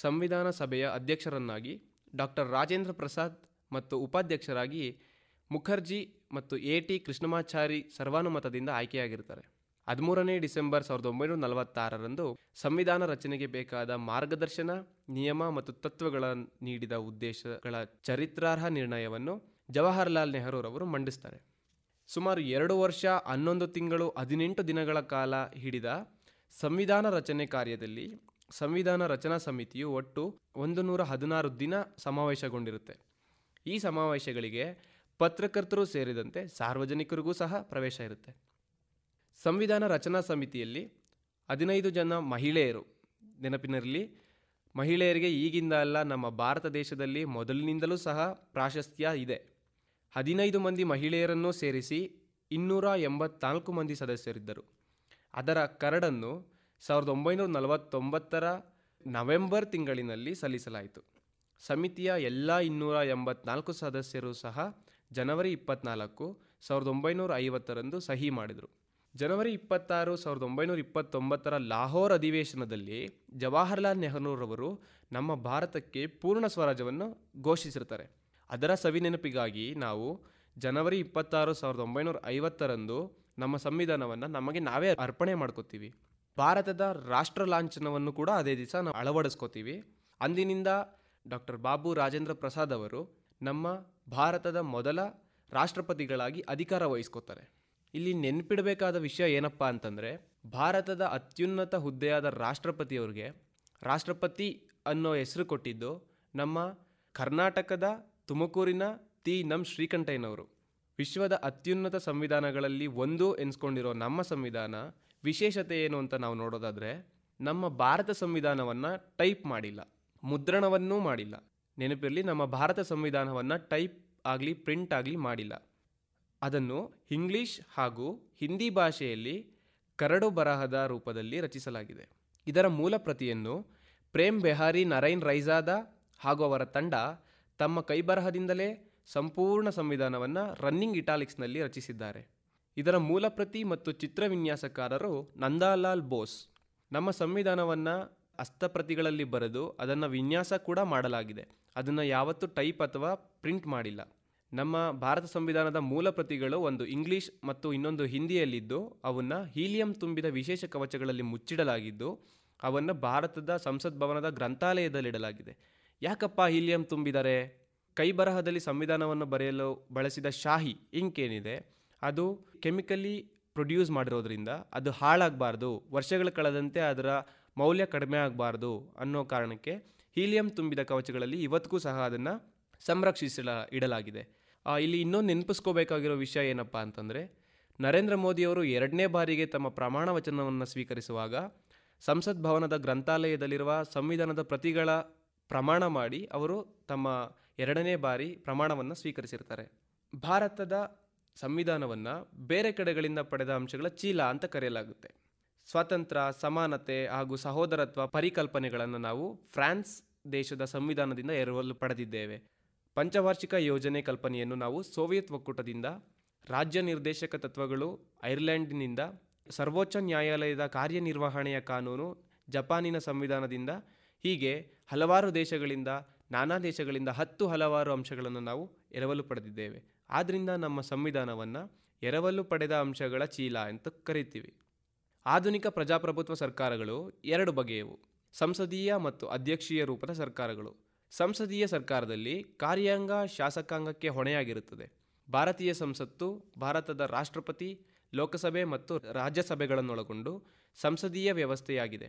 ಸಂವಿಧಾನ ಸಭೆಯ ಅಧ್ಯಕ್ಷರನ್ನಾಗಿ ಡಾಕ್ಟರ್ ರಾಜೇಂದ್ರ ಪ್ರಸಾದ್ ಮತ್ತು ಉಪಾಧ್ಯಕ್ಷರಾಗಿ ಮುಖರ್ಜಿ ಮತ್ತು ಎ ಟಿ ಕೃಷ್ಣಮಾಚಾರಿ ಸರ್ವಾನುಮತದಿಂದ ಆಯ್ಕೆಯಾಗಿರ್ತಾರೆ ಹದಿಮೂರನೇ ಡಿಸೆಂಬರ್ ಸಾವಿರದ ಒಂಬೈನೂರ ನಲವತ್ತಾರರಂದು ಸಂವಿಧಾನ ರಚನೆಗೆ ಬೇಕಾದ ಮಾರ್ಗದರ್ಶನ ನಿಯಮ ಮತ್ತು ತತ್ವಗಳ ನೀಡಿದ ಉದ್ದೇಶಗಳ ಚರಿತ್ರಾರ್ಹ ನಿರ್ಣಯವನ್ನು ಜವಾಹರಲಾಲ್ ನೆಹರೂರವರು ಮಂಡಿಸ್ತಾರೆ ಸುಮಾರು ಎರಡು ವರ್ಷ ಹನ್ನೊಂದು ತಿಂಗಳು ಹದಿನೆಂಟು ದಿನಗಳ ಕಾಲ ಹಿಡಿದ ಸಂವಿಧಾನ ರಚನೆ ಕಾರ್ಯದಲ್ಲಿ ಸಂವಿಧಾನ ರಚನಾ ಸಮಿತಿಯು ಒಟ್ಟು ಒಂದು ನೂರ ಹದಿನಾರು ದಿನ ಸಮಾವೇಶಗೊಂಡಿರುತ್ತೆ ಈ ಸಮಾವೇಶಗಳಿಗೆ ಪತ್ರಕರ್ತರು ಸೇರಿದಂತೆ ಸಾರ್ವಜನಿಕರಿಗೂ ಸಹ ಪ್ರವೇಶ ಇರುತ್ತೆ ಸಂವಿಧಾನ ರಚನಾ ಸಮಿತಿಯಲ್ಲಿ ಹದಿನೈದು ಜನ ಮಹಿಳೆಯರು ನೆನಪಿನಲ್ಲಿ ಮಹಿಳೆಯರಿಗೆ ಈಗಿಂದ ಅಲ್ಲ ನಮ್ಮ ಭಾರತ ದೇಶದಲ್ಲಿ ಮೊದಲಿನಿಂದಲೂ ಸಹ ಪ್ರಾಶಸ್ತ್ಯ ಇದೆ ಹದಿನೈದು ಮಂದಿ ಮಹಿಳೆಯರನ್ನು ಸೇರಿಸಿ ಇನ್ನೂರ ಎಂಬತ್ನಾಲ್ಕು ಮಂದಿ ಸದಸ್ಯರಿದ್ದರು ಅದರ ಕರಡನ್ನು ಸಾವಿರದ ಒಂಬೈನೂರ ನಲವತ್ತೊಂಬತ್ತರ ನವೆಂಬರ್ ತಿಂಗಳಿನಲ್ಲಿ ಸಲ್ಲಿಸಲಾಯಿತು ಸಮಿತಿಯ ಎಲ್ಲ ಇನ್ನೂರ ಎಂಬತ್ನಾಲ್ಕು ಸದಸ್ಯರು ಸಹ ಜನವರಿ ಇಪ್ಪತ್ನಾಲ್ಕು ಸಾವಿರದ ಒಂಬೈನೂರ ಐವತ್ತರಂದು ಸಹಿ ಮಾಡಿದರು ಜನವರಿ ಇಪ್ಪತ್ತಾರು ಸಾವಿರದ ಒಂಬೈನೂರ ಇಪ್ಪತ್ತೊಂಬತ್ತರ ಲಾಹೋರ್ ಅಧಿವೇಶನದಲ್ಲಿ ಜವಾಹರ್ಲಾಲ್ ನೆಹರೂರವರು ನಮ್ಮ ಭಾರತಕ್ಕೆ ಪೂರ್ಣ ಸ್ವರಾಜ್ಯವನ್ನು ಘೋಷಿಸಿರ್ತಾರೆ ಅದರ ಸವಿನೆನಪಿಗಾಗಿ ನಾವು ಜನವರಿ ಇಪ್ಪತ್ತಾರು ಸಾವಿರದ ಒಂಬೈನೂರ ಐವತ್ತರಂದು ನಮ್ಮ ಸಂವಿಧಾನವನ್ನು ನಮಗೆ ನಾವೇ ಅರ್ಪಣೆ ಮಾಡ್ಕೋತೀವಿ ಭಾರತದ ರಾಷ್ಟ್ರ ಲಾಂಛನವನ್ನು ಕೂಡ ಅದೇ ದಿವಸ ನಾವು ಅಳವಡಿಸ್ಕೋತೀವಿ ಅಂದಿನಿಂದ ಡಾಕ್ಟರ್ ಬಾಬು ರಾಜೇಂದ್ರ ಪ್ರಸಾದ್ ಅವರು ನಮ್ಮ ಭಾರತದ ಮೊದಲ ರಾಷ್ಟ್ರಪತಿಗಳಾಗಿ ಅಧಿಕಾರ ವಹಿಸ್ಕೋತಾರೆ ಇಲ್ಲಿ ನೆನಪಿಡಬೇಕಾದ ವಿಷಯ ಏನಪ್ಪ ಅಂತಂದರೆ ಭಾರತದ ಅತ್ಯುನ್ನತ ಹುದ್ದೆಯಾದ ರಾಷ್ಟ್ರಪತಿಯವ್ರಿಗೆ ರಾಷ್ಟ್ರಪತಿ ಅನ್ನೋ ಹೆಸರು ಕೊಟ್ಟಿದ್ದು ನಮ್ಮ ಕರ್ನಾಟಕದ ತುಮಕೂರಿನ ತಿ ನಮ್ ಶ್ರೀಕಂಠಯ್ಯನವರು ವಿಶ್ವದ ಅತ್ಯುನ್ನತ ಸಂವಿಧಾನಗಳಲ್ಲಿ ಒಂದು ಎನಿಸ್ಕೊಂಡಿರೋ ನಮ್ಮ ಸಂವಿಧಾನ ವಿಶೇಷತೆ ಏನು ಅಂತ ನಾವು ನೋಡೋದಾದರೆ ನಮ್ಮ ಭಾರತ ಸಂವಿಧಾನವನ್ನು ಟೈಪ್ ಮಾಡಿಲ್ಲ ಮುದ್ರಣವನ್ನೂ ಮಾಡಿಲ್ಲ ನೆನಪಿರಲಿ ನಮ್ಮ ಭಾರತ ಸಂವಿಧಾನವನ್ನು ಟೈಪ್ ಆಗಲಿ ಪ್ರಿಂಟ್ ಆಗಲಿ ಮಾಡಿಲ್ಲ ಅದನ್ನು ಇಂಗ್ಲಿಷ್ ಹಾಗೂ ಹಿಂದಿ ಭಾಷೆಯಲ್ಲಿ ಕರಡು ಬರಹದ ರೂಪದಲ್ಲಿ ರಚಿಸಲಾಗಿದೆ ಇದರ ಮೂಲ ಪ್ರತಿಯನ್ನು ಪ್ರೇಮ್ ಬೆಹಾರಿ ನರೈನ್ ರೈಜಾದ ಹಾಗೂ ಅವರ ತಂಡ ತಮ್ಮ ಕೈಬರಹದಿಂದಲೇ ಸಂಪೂರ್ಣ ಸಂವಿಧಾನವನ್ನು ರನ್ನಿಂಗ್ ಇಟಾಲಿಕ್ಸ್ನಲ್ಲಿ ರಚಿಸಿದ್ದಾರೆ ಇದರ ಮೂಲ ಪ್ರತಿ ಮತ್ತು ಚಿತ್ರವಿನ್ಯಾಸಕಾರರು ನಂದಾಲಾಲ್ ಬೋಸ್ ನಮ್ಮ ಸಂವಿಧಾನವನ್ನು ಹಸ್ತಪ್ರತಿಗಳಲ್ಲಿ ಬರೆದು ಅದನ್ನು ವಿನ್ಯಾಸ ಕೂಡ ಮಾಡಲಾಗಿದೆ ಅದನ್ನು ಯಾವತ್ತೂ ಟೈಪ್ ಅಥವಾ ಪ್ರಿಂಟ್ ಮಾಡಿಲ್ಲ ನಮ್ಮ ಭಾರತ ಸಂವಿಧಾನದ ಮೂಲ ಪ್ರತಿಗಳು ಒಂದು ಇಂಗ್ಲಿಷ್ ಮತ್ತು ಇನ್ನೊಂದು ಹಿಂದಿಯಲ್ಲಿದ್ದು ಅವನ್ನು ಹೀಲಿಯಂ ತುಂಬಿದ ವಿಶೇಷ ಕವಚಗಳಲ್ಲಿ ಮುಚ್ಚಿಡಲಾಗಿದ್ದು ಅವನ್ನು ಭಾರತದ ಸಂಸತ್ ಭವನದ ಗ್ರಂಥಾಲಯದಲ್ಲಿಡಲಾಗಿದೆ ಯಾಕಪ್ಪ ಹೀಲಿಯಂ ತುಂಬಿದರೆ ಕೈಬರಹದಲ್ಲಿ ಸಂವಿಧಾನವನ್ನು ಬರೆಯಲು ಬಳಸಿದ ಶಾಹಿ ಇಂಕ್ ಏನಿದೆ ಅದು ಕೆಮಿಕಲಿ ಪ್ರೊಡ್ಯೂಸ್ ಮಾಡಿರೋದ್ರಿಂದ ಅದು ಹಾಳಾಗಬಾರ್ದು ವರ್ಷಗಳ ಕಳೆದಂತೆ ಅದರ ಮೌಲ್ಯ ಕಡಿಮೆ ಆಗಬಾರ್ದು ಅನ್ನೋ ಕಾರಣಕ್ಕೆ ಹೀಲಿಯಂ ತುಂಬಿದ ಕವಚಗಳಲ್ಲಿ ಇವತ್ತಿಗೂ ಸಹ ಅದನ್ನು ಸಂರಕ್ಷಿಸಲ ಇಡಲಾಗಿದೆ ಇಲ್ಲಿ ಇನ್ನೊಂದು ನೆನಪಿಸ್ಕೋಬೇಕಾಗಿರೋ ವಿಷಯ ಏನಪ್ಪ ಅಂತಂದರೆ ನರೇಂದ್ರ ಮೋದಿಯವರು ಎರಡನೇ ಬಾರಿಗೆ ತಮ್ಮ ಪ್ರಮಾಣ ವಚನವನ್ನು ಸ್ವೀಕರಿಸುವಾಗ ಸಂಸತ್ ಭವನದ ಗ್ರಂಥಾಲಯದಲ್ಲಿರುವ ಸಂವಿಧಾನದ ಪ್ರತಿಗಳ ಪ್ರಮಾಣ ಮಾಡಿ ಅವರು ತಮ್ಮ ಎರಡನೇ ಬಾರಿ ಪ್ರಮಾಣವನ್ನು ಸ್ವೀಕರಿಸಿರ್ತಾರೆ ಭಾರತದ ಸಂವಿಧಾನವನ್ನು ಬೇರೆ ಕಡೆಗಳಿಂದ ಪಡೆದ ಅಂಶಗಳ ಚೀಲ ಅಂತ ಕರೆಯಲಾಗುತ್ತೆ ಸ್ವಾತಂತ್ರ್ಯ ಸಮಾನತೆ ಹಾಗೂ ಸಹೋದರತ್ವ ಪರಿಕಲ್ಪನೆಗಳನ್ನು ನಾವು ಫ್ರಾನ್ಸ್ ದೇಶದ ಸಂವಿಧಾನದಿಂದ ಎರವಲು ಪಡೆದಿದ್ದೇವೆ ಪಂಚವಾರ್ಷಿಕ ಯೋಜನೆ ಕಲ್ಪನೆಯನ್ನು ನಾವು ಸೋವಿಯತ್ ಒಕ್ಕೂಟದಿಂದ ರಾಜ್ಯ ನಿರ್ದೇಶಕ ತತ್ವಗಳು ಐರ್ಲೆಂಡ್ನಿಂದ ಸರ್ವೋಚ್ಚ ನ್ಯಾಯಾಲಯದ ಕಾರ್ಯನಿರ್ವಹಣೆಯ ಕಾನೂನು ಜಪಾನಿನ ಸಂವಿಧಾನದಿಂದ ಹೀಗೆ ಹಲವಾರು ದೇಶಗಳಿಂದ ನಾನಾ ದೇಶಗಳಿಂದ ಹತ್ತು ಹಲವಾರು ಅಂಶಗಳನ್ನು ನಾವು ಎರವಲು ಪಡೆದಿದ್ದೇವೆ ಆದ್ದರಿಂದ ನಮ್ಮ ಸಂವಿಧಾನವನ್ನು ಎರವಲು ಪಡೆದ ಅಂಶಗಳ ಚೀಲ ಅಂತ ಕರಿತೀವಿ ಆಧುನಿಕ ಪ್ರಜಾಪ್ರಭುತ್ವ ಸರ್ಕಾರಗಳು ಎರಡು ಬಗೆಯವು ಸಂಸದೀಯ ಮತ್ತು ಅಧ್ಯಕ್ಷೀಯ ರೂಪದ ಸರ್ಕಾರಗಳು ಸಂಸದೀಯ ಸರ್ಕಾರದಲ್ಲಿ ಕಾರ್ಯಾಂಗ ಶಾಸಕಾಂಗಕ್ಕೆ ಹೊಣೆಯಾಗಿರುತ್ತದೆ ಭಾರತೀಯ ಸಂಸತ್ತು ಭಾರತದ ರಾಷ್ಟ್ರಪತಿ ಲೋಕಸಭೆ ಮತ್ತು ರಾಜ್ಯಸಭೆಗಳನ್ನೊಳಗೊಂಡು ಸಂಸದೀಯ ವ್ಯವಸ್ಥೆಯಾಗಿದೆ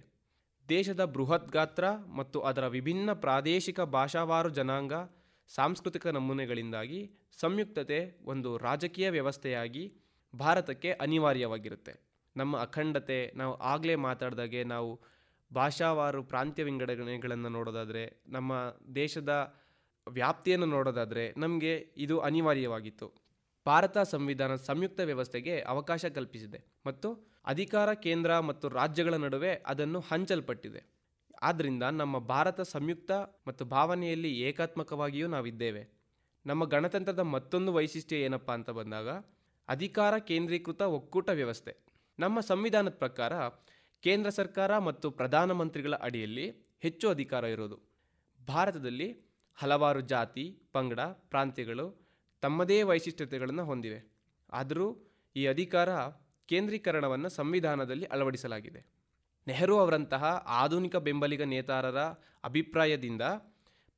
ದೇಶದ ಬೃಹತ್ ಗಾತ್ರ ಮತ್ತು ಅದರ ವಿಭಿನ್ನ ಪ್ರಾದೇಶಿಕ ಭಾಷಾವಾರು ಜನಾಂಗ ಸಾಂಸ್ಕೃತಿಕ ನಮೂನೆಗಳಿಂದಾಗಿ ಸಂಯುಕ್ತತೆ ಒಂದು ರಾಜಕೀಯ ವ್ಯವಸ್ಥೆಯಾಗಿ ಭಾರತಕ್ಕೆ ಅನಿವಾರ್ಯವಾಗಿರುತ್ತೆ ನಮ್ಮ ಅಖಂಡತೆ ನಾವು ಆಗಲೇ ಮಾತಾಡಿದಾಗೆ ನಾವು ಭಾಷಾವಾರು ಪ್ರಾಂತ್ಯ ವಿಂಗಡಣೆಗಳನ್ನು ನೋಡೋದಾದರೆ ನಮ್ಮ ದೇಶದ ವ್ಯಾಪ್ತಿಯನ್ನು ನೋಡೋದಾದರೆ ನಮಗೆ ಇದು ಅನಿವಾರ್ಯವಾಗಿತ್ತು ಭಾರತ ಸಂವಿಧಾನ ಸಂಯುಕ್ತ ವ್ಯವಸ್ಥೆಗೆ ಅವಕಾಶ ಕಲ್ಪಿಸಿದೆ ಮತ್ತು ಅಧಿಕಾರ ಕೇಂದ್ರ ಮತ್ತು ರಾಜ್ಯಗಳ ನಡುವೆ ಅದನ್ನು ಹಂಚಲ್ಪಟ್ಟಿದೆ ಆದ್ದರಿಂದ ನಮ್ಮ ಭಾರತ ಸಂಯುಕ್ತ ಮತ್ತು ಭಾವನೆಯಲ್ಲಿ ಏಕಾತ್ಮಕವಾಗಿಯೂ ನಾವಿದ್ದೇವೆ ನಮ್ಮ ಗಣತಂತ್ರದ ಮತ್ತೊಂದು ವೈಶಿಷ್ಟ್ಯ ಏನಪ್ಪ ಅಂತ ಬಂದಾಗ ಅಧಿಕಾರ ಕೇಂದ್ರೀಕೃತ ಒಕ್ಕೂಟ ವ್ಯವಸ್ಥೆ ನಮ್ಮ ಸಂವಿಧಾನದ ಪ್ರಕಾರ ಕೇಂದ್ರ ಸರ್ಕಾರ ಮತ್ತು ಪ್ರಧಾನಮಂತ್ರಿಗಳ ಅಡಿಯಲ್ಲಿ ಹೆಚ್ಚು ಅಧಿಕಾರ ಇರೋದು ಭಾರತದಲ್ಲಿ ಹಲವಾರು ಜಾತಿ ಪಂಗಡ ಪ್ರಾಂತ್ಯಗಳು ತಮ್ಮದೇ ವೈಶಿಷ್ಟ್ಯತೆಗಳನ್ನು ಹೊಂದಿವೆ ಆದರೂ ಈ ಅಧಿಕಾರ ಕೇಂದ್ರೀಕರಣವನ್ನು ಸಂವಿಧಾನದಲ್ಲಿ ಅಳವಡಿಸಲಾಗಿದೆ ನೆಹರು ಅವರಂತಹ ಆಧುನಿಕ ಬೆಂಬಲಿಗ ನೇತಾರರ ಅಭಿಪ್ರಾಯದಿಂದ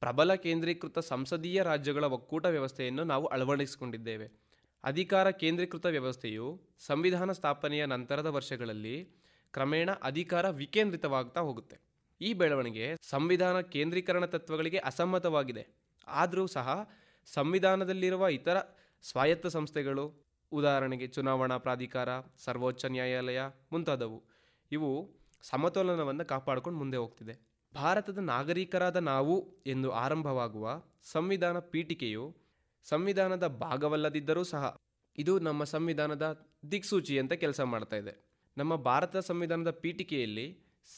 ಪ್ರಬಲ ಕೇಂದ್ರೀಕೃತ ಸಂಸದೀಯ ರಾಜ್ಯಗಳ ಒಕ್ಕೂಟ ವ್ಯವಸ್ಥೆಯನ್ನು ನಾವು ಅಳವಡಿಸಿಕೊಂಡಿದ್ದೇವೆ ಅಧಿಕಾರ ಕೇಂದ್ರೀಕೃತ ವ್ಯವಸ್ಥೆಯು ಸಂವಿಧಾನ ಸ್ಥಾಪನೆಯ ನಂತರದ ವರ್ಷಗಳಲ್ಲಿ ಕ್ರಮೇಣ ಅಧಿಕಾರ ವಿಕೇಂದ್ರಿತವಾಗ್ತಾ ಹೋಗುತ್ತೆ ಈ ಬೆಳವಣಿಗೆ ಸಂವಿಧಾನ ಕೇಂದ್ರೀಕರಣ ತತ್ವಗಳಿಗೆ ಅಸಮ್ಮತವಾಗಿದೆ ಆದರೂ ಸಹ ಸಂವಿಧಾನದಲ್ಲಿರುವ ಇತರ ಸ್ವಾಯತ್ತ ಸಂಸ್ಥೆಗಳು ಉದಾಹರಣೆಗೆ ಚುನಾವಣಾ ಪ್ರಾಧಿಕಾರ ಸರ್ವೋಚ್ಚ ನ್ಯಾಯಾಲಯ ಮುಂತಾದವು ಇವು ಸಮತೋಲನವನ್ನು ಕಾಪಾಡಿಕೊಂಡು ಮುಂದೆ ಹೋಗ್ತಿದೆ ಭಾರತದ ನಾಗರಿಕರಾದ ನಾವು ಎಂದು ಆರಂಭವಾಗುವ ಸಂವಿಧಾನ ಪೀಠಿಕೆಯು ಸಂವಿಧಾನದ ಭಾಗವಲ್ಲದಿದ್ದರೂ ಸಹ ಇದು ನಮ್ಮ ಸಂವಿಧಾನದ ದಿಕ್ಸೂಚಿ ಅಂತ ಕೆಲಸ ಮಾಡ್ತಾ ಇದೆ ನಮ್ಮ ಭಾರತ ಸಂವಿಧಾನದ ಪೀಠಿಕೆಯಲ್ಲಿ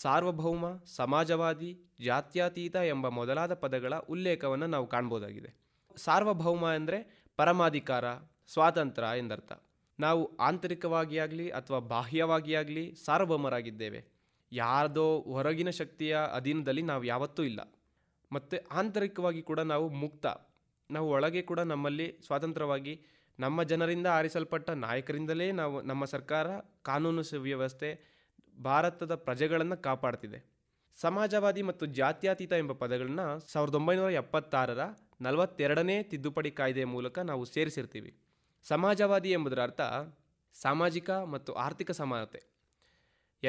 ಸಾರ್ವಭೌಮ ಸಮಾಜವಾದಿ ಜಾತ್ಯತೀತ ಎಂಬ ಮೊದಲಾದ ಪದಗಳ ಉಲ್ಲೇಖವನ್ನು ನಾವು ಕಾಣ್ಬೋದಾಗಿದೆ ಸಾರ್ವಭೌಮ ಅಂದರೆ ಪರಮಾಧಿಕಾರ ಸ್ವಾತಂತ್ರ್ಯ ಎಂದರ್ಥ ನಾವು ಆಂತರಿಕವಾಗಿ ಆಗಲಿ ಅಥವಾ ಬಾಹ್ಯವಾಗಿ ಆಗಲಿ ಸಾರ್ವಭೌಮರಾಗಿದ್ದೇವೆ ಯಾರದೋ ಹೊರಗಿನ ಶಕ್ತಿಯ ಅಧೀನದಲ್ಲಿ ನಾವು ಯಾವತ್ತೂ ಇಲ್ಲ ಮತ್ತು ಆಂತರಿಕವಾಗಿ ಕೂಡ ನಾವು ಮುಕ್ತ ನಾವು ಒಳಗೆ ಕೂಡ ನಮ್ಮಲ್ಲಿ ಸ್ವಾತಂತ್ರ್ಯವಾಗಿ ನಮ್ಮ ಜನರಿಂದ ಆರಿಸಲ್ಪಟ್ಟ ನಾಯಕರಿಂದಲೇ ನಾವು ನಮ್ಮ ಸರ್ಕಾರ ಕಾನೂನು ಸುವ್ಯವಸ್ಥೆ ಭಾರತದ ಪ್ರಜೆಗಳನ್ನು ಕಾಪಾಡ್ತಿದೆ ಸಮಾಜವಾದಿ ಮತ್ತು ಜಾತ್ಯಾತೀತ ಎಂಬ ಪದಗಳನ್ನು ಸಾವಿರದ ಒಂಬೈನೂರ ಎಪ್ಪತ್ತಾರರ ನಲವತ್ತೆರಡನೇ ತಿದ್ದುಪಡಿ ಕಾಯ್ದೆಯ ಮೂಲಕ ನಾವು ಸೇರಿಸಿರ್ತೀವಿ ಸಮಾಜವಾದಿ ಎಂಬುದರ ಅರ್ಥ ಸಾಮಾಜಿಕ ಮತ್ತು ಆರ್ಥಿಕ ಸಮಾನತೆ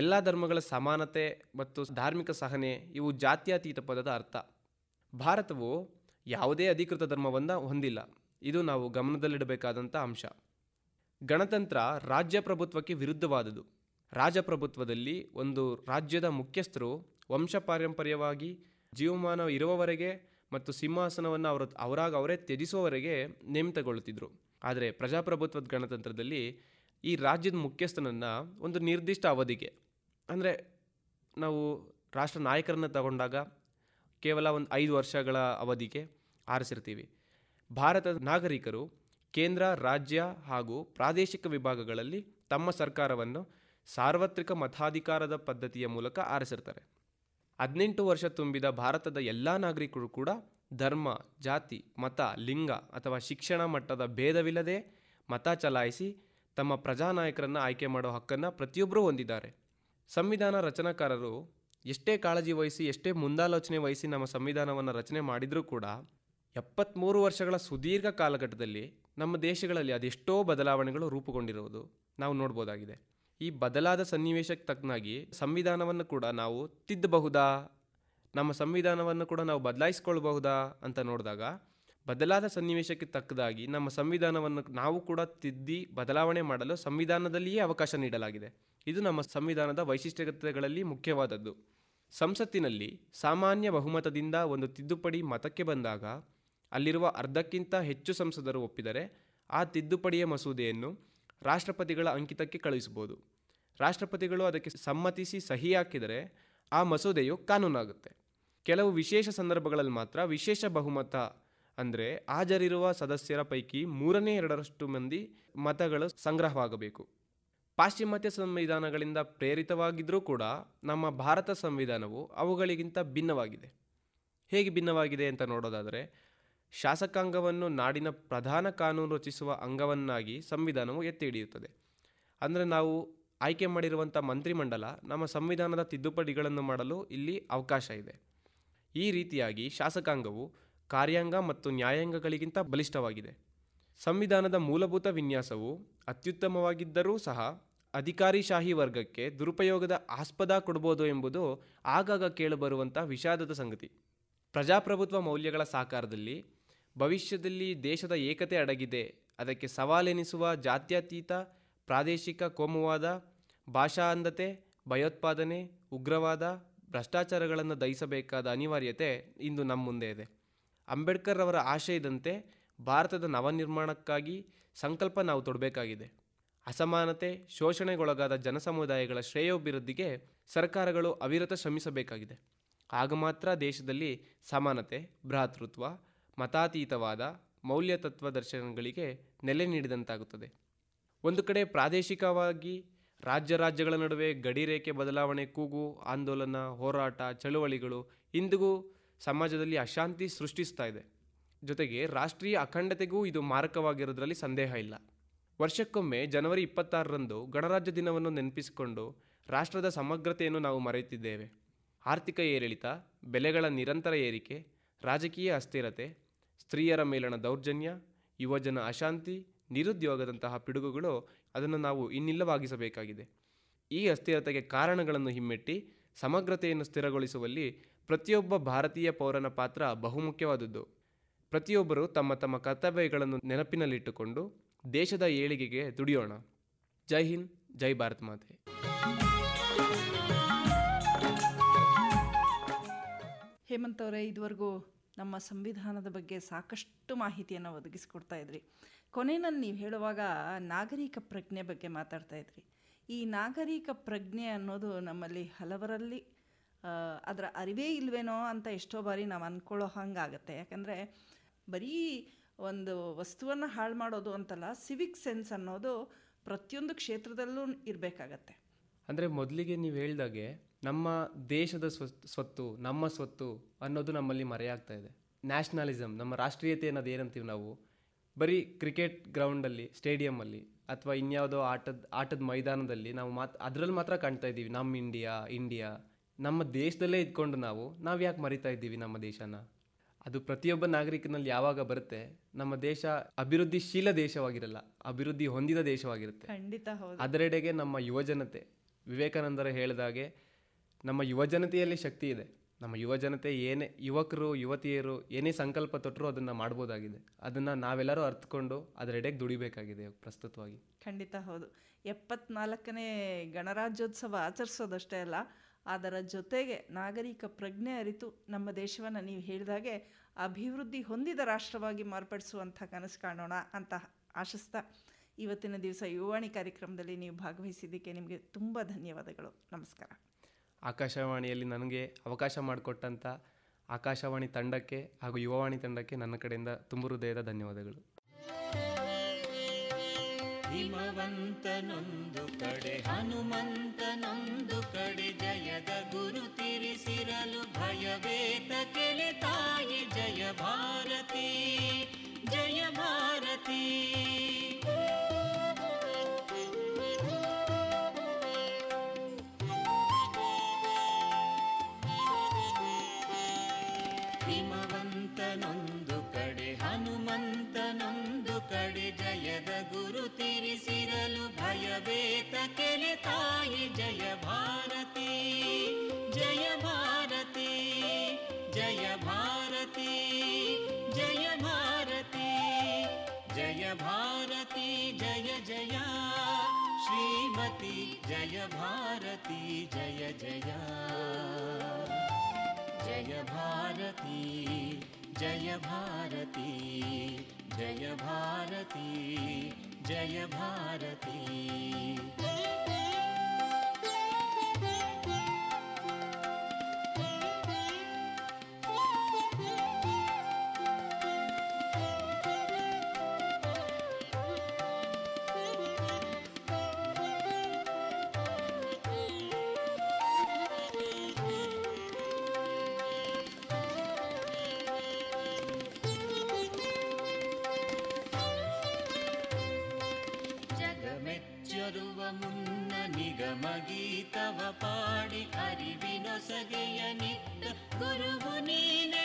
ಎಲ್ಲ ಧರ್ಮಗಳ ಸಮಾನತೆ ಮತ್ತು ಧಾರ್ಮಿಕ ಸಹನೆ ಇವು ಜಾತ್ಯಾತೀತ ಪದದ ಅರ್ಥ ಭಾರತವು ಯಾವುದೇ ಅಧಿಕೃತ ಧರ್ಮವನ್ನು ಹೊಂದಿಲ್ಲ ಇದು ನಾವು ಗಮನದಲ್ಲಿಡಬೇಕಾದಂಥ ಅಂಶ ಗಣತಂತ್ರ ರಾಜ್ಯಪ್ರಭುತ್ವಕ್ಕೆ ವಿರುದ್ಧವಾದುದು ರಾಜಪ್ರಭುತ್ವದಲ್ಲಿ ಒಂದು ರಾಜ್ಯದ ಮುಖ್ಯಸ್ಥರು ವಂಶಪಾರಂಪರ್ಯವಾಗಿ ಜೀವಮಾನ ಇರುವವರೆಗೆ ಮತ್ತು ಸಿಂಹಾಸನವನ್ನು ಅವರ ಅವರಾಗ ಅವರೇ ತ್ಯಜಿಸುವವರೆಗೆ ನೇಮಿತಗೊಳ್ಳುತ್ತಿದ್ದರು ಆದರೆ ಪ್ರಜಾಪ್ರಭುತ್ವದ ಗಣತಂತ್ರದಲ್ಲಿ ಈ ರಾಜ್ಯದ ಮುಖ್ಯಸ್ಥನನ್ನು ಒಂದು ನಿರ್ದಿಷ್ಟ ಅವಧಿಗೆ ಅಂದರೆ ನಾವು ರಾಷ್ಟ್ರ ನಾಯಕರನ್ನು ತಗೊಂಡಾಗ ಕೇವಲ ಒಂದು ಐದು ವರ್ಷಗಳ ಅವಧಿಗೆ ಆರಿಸಿರ್ತೀವಿ ಭಾರತದ ನಾಗರಿಕರು ಕೇಂದ್ರ ರಾಜ್ಯ ಹಾಗೂ ಪ್ರಾದೇಶಿಕ ವಿಭಾಗಗಳಲ್ಲಿ ತಮ್ಮ ಸರ್ಕಾರವನ್ನು ಸಾರ್ವತ್ರಿಕ ಮತಾಧಿಕಾರದ ಪದ್ಧತಿಯ ಮೂಲಕ ಆರಿಸಿರ್ತಾರೆ ಹದಿನೆಂಟು ವರ್ಷ ತುಂಬಿದ ಭಾರತದ ಎಲ್ಲ ನಾಗರಿಕರು ಕೂಡ ಧರ್ಮ ಜಾತಿ ಮತ ಲಿಂಗ ಅಥವಾ ಶಿಕ್ಷಣ ಮಟ್ಟದ ಭೇದವಿಲ್ಲದೆ ಮತ ಚಲಾಯಿಸಿ ತಮ್ಮ ಪ್ರಜಾ ಪ್ರಜಾನಾಯಕರನ್ನು ಆಯ್ಕೆ ಮಾಡೋ ಹಕ್ಕನ್ನು ಪ್ರತಿಯೊಬ್ಬರೂ ಹೊಂದಿದ್ದಾರೆ ಸಂವಿಧಾನ ರಚನಾಕಾರರು ಎಷ್ಟೇ ಕಾಳಜಿ ವಹಿಸಿ ಎಷ್ಟೇ ಮುಂದಾಲೋಚನೆ ವಹಿಸಿ ನಮ್ಮ ಸಂವಿಧಾನವನ್ನು ರಚನೆ ಮಾಡಿದರೂ ಕೂಡ ಎಪ್ಪತ್ತ್ಮೂರು ವರ್ಷಗಳ ಸುದೀರ್ಘ ಕಾಲಘಟ್ಟದಲ್ಲಿ ನಮ್ಮ ದೇಶಗಳಲ್ಲಿ ಅದೆಷ್ಟೋ ಬದಲಾವಣೆಗಳು ರೂಪುಗೊಂಡಿರುವುದು ನಾವು ನೋಡ್ಬೋದಾಗಿದೆ ಈ ಬದಲಾದ ಸನ್ನಿವೇಶಕ್ಕೆ ತಕ್ಕನಾಗಿ ಸಂವಿಧಾನವನ್ನು ಕೂಡ ನಾವು ತಿದ್ದಬಹುದಾ ನಮ್ಮ ಸಂವಿಧಾನವನ್ನು ಕೂಡ ನಾವು ಬದಲಾಯಿಸ್ಕೊಳ್ಬಹುದಾ ಅಂತ ನೋಡಿದಾಗ ಬದಲಾದ ಸನ್ನಿವೇಶಕ್ಕೆ ತಕ್ಕದಾಗಿ ನಮ್ಮ ಸಂವಿಧಾನವನ್ನು ನಾವು ಕೂಡ ತಿದ್ದಿ ಬದಲಾವಣೆ ಮಾಡಲು ಸಂವಿಧಾನದಲ್ಲಿಯೇ ಅವಕಾಶ ನೀಡಲಾಗಿದೆ ಇದು ನಮ್ಮ ಸಂವಿಧಾನದ ವೈಶಿಷ್ಟ್ಯತೆಗಳಲ್ಲಿ ಮುಖ್ಯವಾದದ್ದು ಸಂಸತ್ತಿನಲ್ಲಿ ಸಾಮಾನ್ಯ ಬಹುಮತದಿಂದ ಒಂದು ತಿದ್ದುಪಡಿ ಮತಕ್ಕೆ ಬಂದಾಗ ಅಲ್ಲಿರುವ ಅರ್ಧಕ್ಕಿಂತ ಹೆಚ್ಚು ಸಂಸದರು ಒಪ್ಪಿದರೆ ಆ ತಿದ್ದುಪಡಿಯ ಮಸೂದೆಯನ್ನು ರಾಷ್ಟ್ರಪತಿಗಳ ಅಂಕಿತಕ್ಕೆ ಕಳುಹಿಸಬಹುದು ರಾಷ್ಟ್ರಪತಿಗಳು ಅದಕ್ಕೆ ಸಮ್ಮತಿಸಿ ಸಹಿ ಹಾಕಿದರೆ ಆ ಮಸೂದೆಯು ಕಾನೂನಾಗುತ್ತೆ ಕೆಲವು ವಿಶೇಷ ಸಂದರ್ಭಗಳಲ್ಲಿ ಮಾತ್ರ ವಿಶೇಷ ಬಹುಮತ ಅಂದರೆ ಹಾಜರಿರುವ ಸದಸ್ಯರ ಪೈಕಿ ಮೂರನೇ ಎರಡರಷ್ಟು ಮಂದಿ ಮತಗಳು ಸಂಗ್ರಹವಾಗಬೇಕು ಪಾಶ್ಚಿಮಾತ್ಯ ಸಂವಿಧಾನಗಳಿಂದ ಪ್ರೇರಿತವಾಗಿದ್ದರೂ ಕೂಡ ನಮ್ಮ ಭಾರತ ಸಂವಿಧಾನವು ಅವುಗಳಿಗಿಂತ ಭಿನ್ನವಾಗಿದೆ ಹೇಗೆ ಭಿನ್ನವಾಗಿದೆ ಅಂತ ನೋಡೋದಾದರೆ ಶಾಸಕಾಂಗವನ್ನು ನಾಡಿನ ಪ್ರಧಾನ ಕಾನೂನು ರಚಿಸುವ ಅಂಗವನ್ನಾಗಿ ಸಂವಿಧಾನವು ಎತ್ತಿ ಹಿಡಿಯುತ್ತದೆ ಅಂದರೆ ನಾವು ಆಯ್ಕೆ ಮಾಡಿರುವಂಥ ಮಂತ್ರಿಮಂಡಲ ನಮ್ಮ ಸಂವಿಧಾನದ ತಿದ್ದುಪಡಿಗಳನ್ನು ಮಾಡಲು ಇಲ್ಲಿ ಅವಕಾಶ ಇದೆ ಈ ರೀತಿಯಾಗಿ ಶಾಸಕಾಂಗವು ಕಾರ್ಯಾಂಗ ಮತ್ತು ನ್ಯಾಯಾಂಗಗಳಿಗಿಂತ ಬಲಿಷ್ಠವಾಗಿದೆ ಸಂವಿಧಾನದ ಮೂಲಭೂತ ವಿನ್ಯಾಸವು ಅತ್ಯುತ್ತಮವಾಗಿದ್ದರೂ ಸಹ ಅಧಿಕಾರಿಶಾಹಿ ವರ್ಗಕ್ಕೆ ದುರುಪಯೋಗದ ಆಸ್ಪದ ಕೊಡ್ಬೋದು ಎಂಬುದು ಆಗಾಗ ಕೇಳಿಬರುವಂಥ ವಿಷಾದದ ಸಂಗತಿ ಪ್ರಜಾಪ್ರಭುತ್ವ ಮೌಲ್ಯಗಳ ಸಾಕಾರದಲ್ಲಿ ಭವಿಷ್ಯದಲ್ಲಿ ದೇಶದ ಏಕತೆ ಅಡಗಿದೆ ಅದಕ್ಕೆ ಸವಾಲೆನಿಸುವ ಜಾತ್ಯತೀತ ಪ್ರಾದೇಶಿಕ ಕೋಮುವಾದ ಭಾಷಾ ಅಂಧತೆ ಭಯೋತ್ಪಾದನೆ ಉಗ್ರವಾದ ಭ್ರಷ್ಟಾಚಾರಗಳನ್ನು ದಹಿಸಬೇಕಾದ ಅನಿವಾರ್ಯತೆ ಇಂದು ನಮ್ಮ ಮುಂದೆ ಇದೆ ಅಂಬೇಡ್ಕರ್ ಅವರ ಆಶಯದಂತೆ ಭಾರತದ ನವನಿರ್ಮಾಣಕ್ಕಾಗಿ ಸಂಕಲ್ಪ ನಾವು ತೊಡಬೇಕಾಗಿದೆ ಅಸಮಾನತೆ ಶೋಷಣೆಗೊಳಗಾದ ಜನಸಮುದಾಯಗಳ ಶ್ರೇಯೋಭಿವೃದ್ಧಿಗೆ ಸರ್ಕಾರಗಳು ಅವಿರತ ಶ್ರಮಿಸಬೇಕಾಗಿದೆ ಆಗ ಮಾತ್ರ ದೇಶದಲ್ಲಿ ಸಮಾನತೆ ಭ್ರಾತೃತ್ವ ಮತಾತೀತವಾದ ಮೌಲ್ಯ ತತ್ವ ದರ್ಶನಗಳಿಗೆ ನೆಲೆ ನೀಡಿದಂತಾಗುತ್ತದೆ ಒಂದು ಕಡೆ ಪ್ರಾದೇಶಿಕವಾಗಿ ರಾಜ್ಯ ರಾಜ್ಯಗಳ ನಡುವೆ ಗಡಿ ರೇಖೆ ಬದಲಾವಣೆ ಕೂಗು ಆಂದೋಲನ ಹೋರಾಟ ಚಳುವಳಿಗಳು ಇಂದಿಗೂ ಸಮಾಜದಲ್ಲಿ ಅಶಾಂತಿ ಸೃಷ್ಟಿಸ್ತಾ ಇದೆ ಜೊತೆಗೆ ರಾಷ್ಟ್ರೀಯ ಅಖಂಡತೆಗೂ ಇದು ಮಾರಕವಾಗಿರೋದ್ರಲ್ಲಿ ಸಂದೇಹ ಇಲ್ಲ ವರ್ಷಕ್ಕೊಮ್ಮೆ ಜನವರಿ ಇಪ್ಪತ್ತಾರರಂದು ಗಣರಾಜ್ಯ ದಿನವನ್ನು ನೆನಪಿಸಿಕೊಂಡು ರಾಷ್ಟ್ರದ ಸಮಗ್ರತೆಯನ್ನು ನಾವು ಮರೆಯುತ್ತಿದ್ದೇವೆ ಆರ್ಥಿಕ ಏರಿಳಿತ ಬೆಲೆಗಳ ನಿರಂತರ ಏರಿಕೆ ರಾಜಕೀಯ ಅಸ್ಥಿರತೆ ಸ್ತ್ರೀಯರ ಮೇಲಿನ ದೌರ್ಜನ್ಯ ಯುವಜನ ಅಶಾಂತಿ ನಿರುದ್ಯೋಗದಂತಹ ಪಿಡುಗುಗಳು ಅದನ್ನು ನಾವು ಇನ್ನಿಲ್ಲವಾಗಿಸಬೇಕಾಗಿದೆ ಈ ಅಸ್ಥಿರತೆಗೆ ಕಾರಣಗಳನ್ನು ಹಿಮ್ಮೆಟ್ಟಿ ಸಮಗ್ರತೆಯನ್ನು ಸ್ಥಿರಗೊಳಿಸುವಲ್ಲಿ ಪ್ರತಿಯೊಬ್ಬ ಭಾರತೀಯ ಪೌರನ ಪಾತ್ರ ಬಹುಮುಖ್ಯವಾದದ್ದು ಪ್ರತಿಯೊಬ್ಬರು ತಮ್ಮ ತಮ್ಮ ಕರ್ತವ್ಯಗಳನ್ನು ನೆನಪಿನಲ್ಲಿಟ್ಟುಕೊಂಡು ದೇಶದ ಏಳಿಗೆಗೆ ದುಡಿಯೋಣ ಜೈ ಹಿಂದ್ ಜೈ ಭಾರತ್ ಮಾತೆ ಹೇಮಂತ್ ಅವರೇ ಇದುವರೆಗೂ ನಮ್ಮ ಸಂವಿಧಾನದ ಬಗ್ಗೆ ಸಾಕಷ್ಟು ಮಾಹಿತಿಯನ್ನು ಒದಗಿಸ್ಕೊಡ್ತಾ ಇದ್ರಿ ಕೊನೆಯಲ್ಲಿ ನೀವು ಹೇಳುವಾಗ ನಾಗರಿಕ ಪ್ರಜ್ಞೆ ಬಗ್ಗೆ ಮಾತಾಡ್ತಾ ಇದ್ರಿ ಈ ನಾಗರಿಕ ಪ್ರಜ್ಞೆ ಅನ್ನೋದು ನಮ್ಮಲ್ಲಿ ಹಲವರಲ್ಲಿ ಅದರ ಅರಿವೇ ಇಲ್ವೇನೋ ಅಂತ ಎಷ್ಟೋ ಬಾರಿ ನಾವು ಅಂದ್ಕೊಳ್ಳೋ ಆಗುತ್ತೆ ಯಾಕಂದರೆ ಬರೀ ಒಂದು ವಸ್ತುವನ್ನು ಹಾಳು ಮಾಡೋದು ಅಂತಲ್ಲ ಸಿವಿಕ್ ಸೆನ್ಸ್ ಅನ್ನೋದು ಪ್ರತಿಯೊಂದು ಕ್ಷೇತ್ರದಲ್ಲೂ ಇರಬೇಕಾಗತ್ತೆ ಅಂದರೆ ಮೊದಲಿಗೆ ನೀವು ಹೇಳಿದಾಗೆ ನಮ್ಮ ದೇಶದ ಸ್ವ ಸ್ವತ್ತು ನಮ್ಮ ಸ್ವತ್ತು ಅನ್ನೋದು ನಮ್ಮಲ್ಲಿ ಮರೆಯಾಗ್ತಾ ಇದೆ ನ್ಯಾಷನಲಿಸಮ್ ನಮ್ಮ ರಾಷ್ಟ್ರೀಯತೆ ಅನ್ನೋದು ಏನಂತೀವಿ ನಾವು ಬರೀ ಕ್ರಿಕೆಟ್ ಗ್ರೌಂಡಲ್ಲಿ ಸ್ಟೇಡಿಯಮಲ್ಲಿ ಅಥವಾ ಇನ್ಯಾವುದೋ ಆಟದ ಆಟದ ಮೈದಾನದಲ್ಲಿ ನಾವು ಮಾತ್ ಅದರಲ್ಲಿ ಮಾತ್ರ ಕಾಣ್ತಾ ಇದ್ದೀವಿ ನಮ್ಮ ಇಂಡಿಯಾ ಇಂಡಿಯಾ ನಮ್ಮ ದೇಶದಲ್ಲೇ ಇದ್ಕೊಂಡು ನಾವು ನಾವು ಯಾಕೆ ಮರಿತಾ ಇದ್ದೀವಿ ನಮ್ಮ ದೇಶನ ಅದು ಪ್ರತಿಯೊಬ್ಬ ನಾಗರಿಕನಲ್ಲಿ ಯಾವಾಗ ಬರುತ್ತೆ ನಮ್ಮ ದೇಶ ಅಭಿವೃದ್ಧಿಶೀಲ ದೇಶವಾಗಿರಲ್ಲ ಅಭಿವೃದ್ಧಿ ಹೊಂದಿದ ದೇಶವಾಗಿರುತ್ತೆ ಖಂಡಿತ ಅದರೆಡೆಗೆ ನಮ್ಮ ಯುವಜನತೆ ವಿವೇಕಾನಂದರ ಹೇಳಿದಾಗೆ ನಮ್ಮ ಯುವಜನತೆಯಲ್ಲಿ ಶಕ್ತಿ ಇದೆ ನಮ್ಮ ಯುವ ಜನತೆ ಏನೇ ಯುವಕರು ಯುವತಿಯರು ಏನೇ ಸಂಕಲ್ಪ ತೊಟ್ಟರು ಅದನ್ನು ಮಾಡ್ಬೋದಾಗಿದೆ ಅದನ್ನು ನಾವೆಲ್ಲರೂ ಅರ್ಥಕೊಂಡು ಎಡೆಗೆ ದುಡಿಬೇಕಾಗಿದೆ ಪ್ರಸ್ತುತವಾಗಿ ಖಂಡಿತ ಹೌದು ಎಪ್ಪತ್ನಾಲ್ಕನೇ ಗಣರಾಜ್ಯೋತ್ಸವ ಆಚರಿಸೋದಷ್ಟೇ ಅಲ್ಲ ಅದರ ಜೊತೆಗೆ ನಾಗರಿಕ ಪ್ರಜ್ಞೆ ಅರಿತು ನಮ್ಮ ದೇಶವನ್ನು ನೀವು ಹೇಳಿದಾಗೆ ಅಭಿವೃದ್ಧಿ ಹೊಂದಿದ ರಾಷ್ಟ್ರವಾಗಿ ಮಾರ್ಪಡಿಸುವಂಥ ಕನಸು ಕಾಣೋಣ ಅಂತ ಆಶಿಸ್ತಾ ಇವತ್ತಿನ ದಿವಸ ಯುವಾಣಿ ಕಾರ್ಯಕ್ರಮದಲ್ಲಿ ನೀವು ಭಾಗವಹಿಸಿದ್ದಕ್ಕೆ ನಿಮಗೆ ತುಂಬ ಧನ್ಯವಾದಗಳು ನಮಸ್ಕಾರ ಆಕಾಶವಾಣಿಯಲ್ಲಿ ನನಗೆ ಅವಕಾಶ ಮಾಡಿಕೊಟ್ಟಂಥ ಆಕಾಶವಾಣಿ ತಂಡಕ್ಕೆ ಹಾಗೂ ಯುವವಾಣಿ ತಂಡಕ್ಕೆ ನನ್ನ ಕಡೆಯಿಂದ ತುಂಬ ಹೃದಯದ ಧನ್ಯವಾದಗಳು ಹಿಮವಂತನೊಂದು ಕಡೆ ಹನುಮಂತನೊಂದು ಕಡೆ ಜಯದ ಗುರು ತಿರಿಸಿರಲು ಭಯವೇತ ತಾಯಿ ಜಯ ಭಾರತಿ ಜಯ ಭಾರತೀ वेत वेतकलिताय जय भारती जय भारती जय भारती जय भारती जय भारती जय जया श्रीमती जय भारती जय जया जय भारती जय भारती जय भारती जय भारती ಗೀತವ ಪಾಡಿ हरि ಸಗೆಯ ನಿತ್ತ ಗುರುವು ನೀನೆ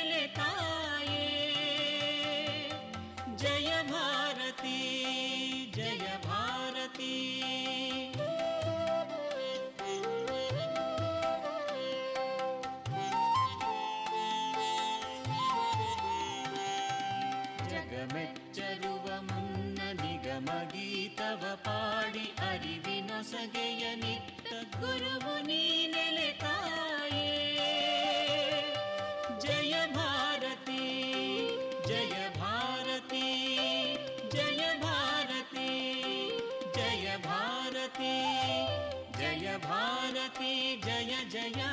जया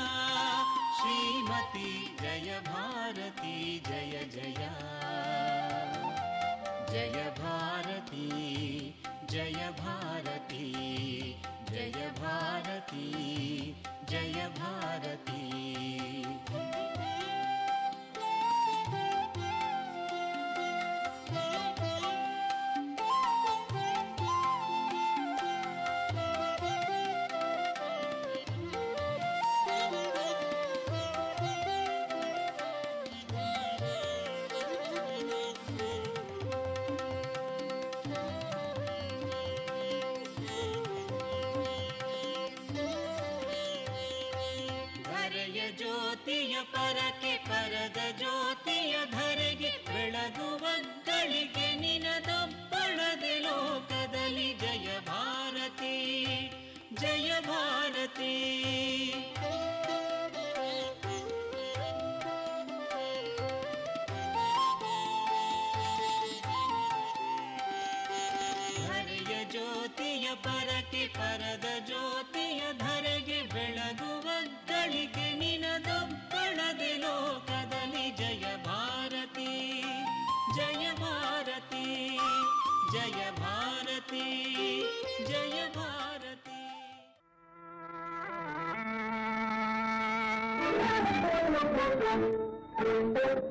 श्रीमती जय भारती जय जया जय भारती जय भारती जय भारती जय भारती Thank you.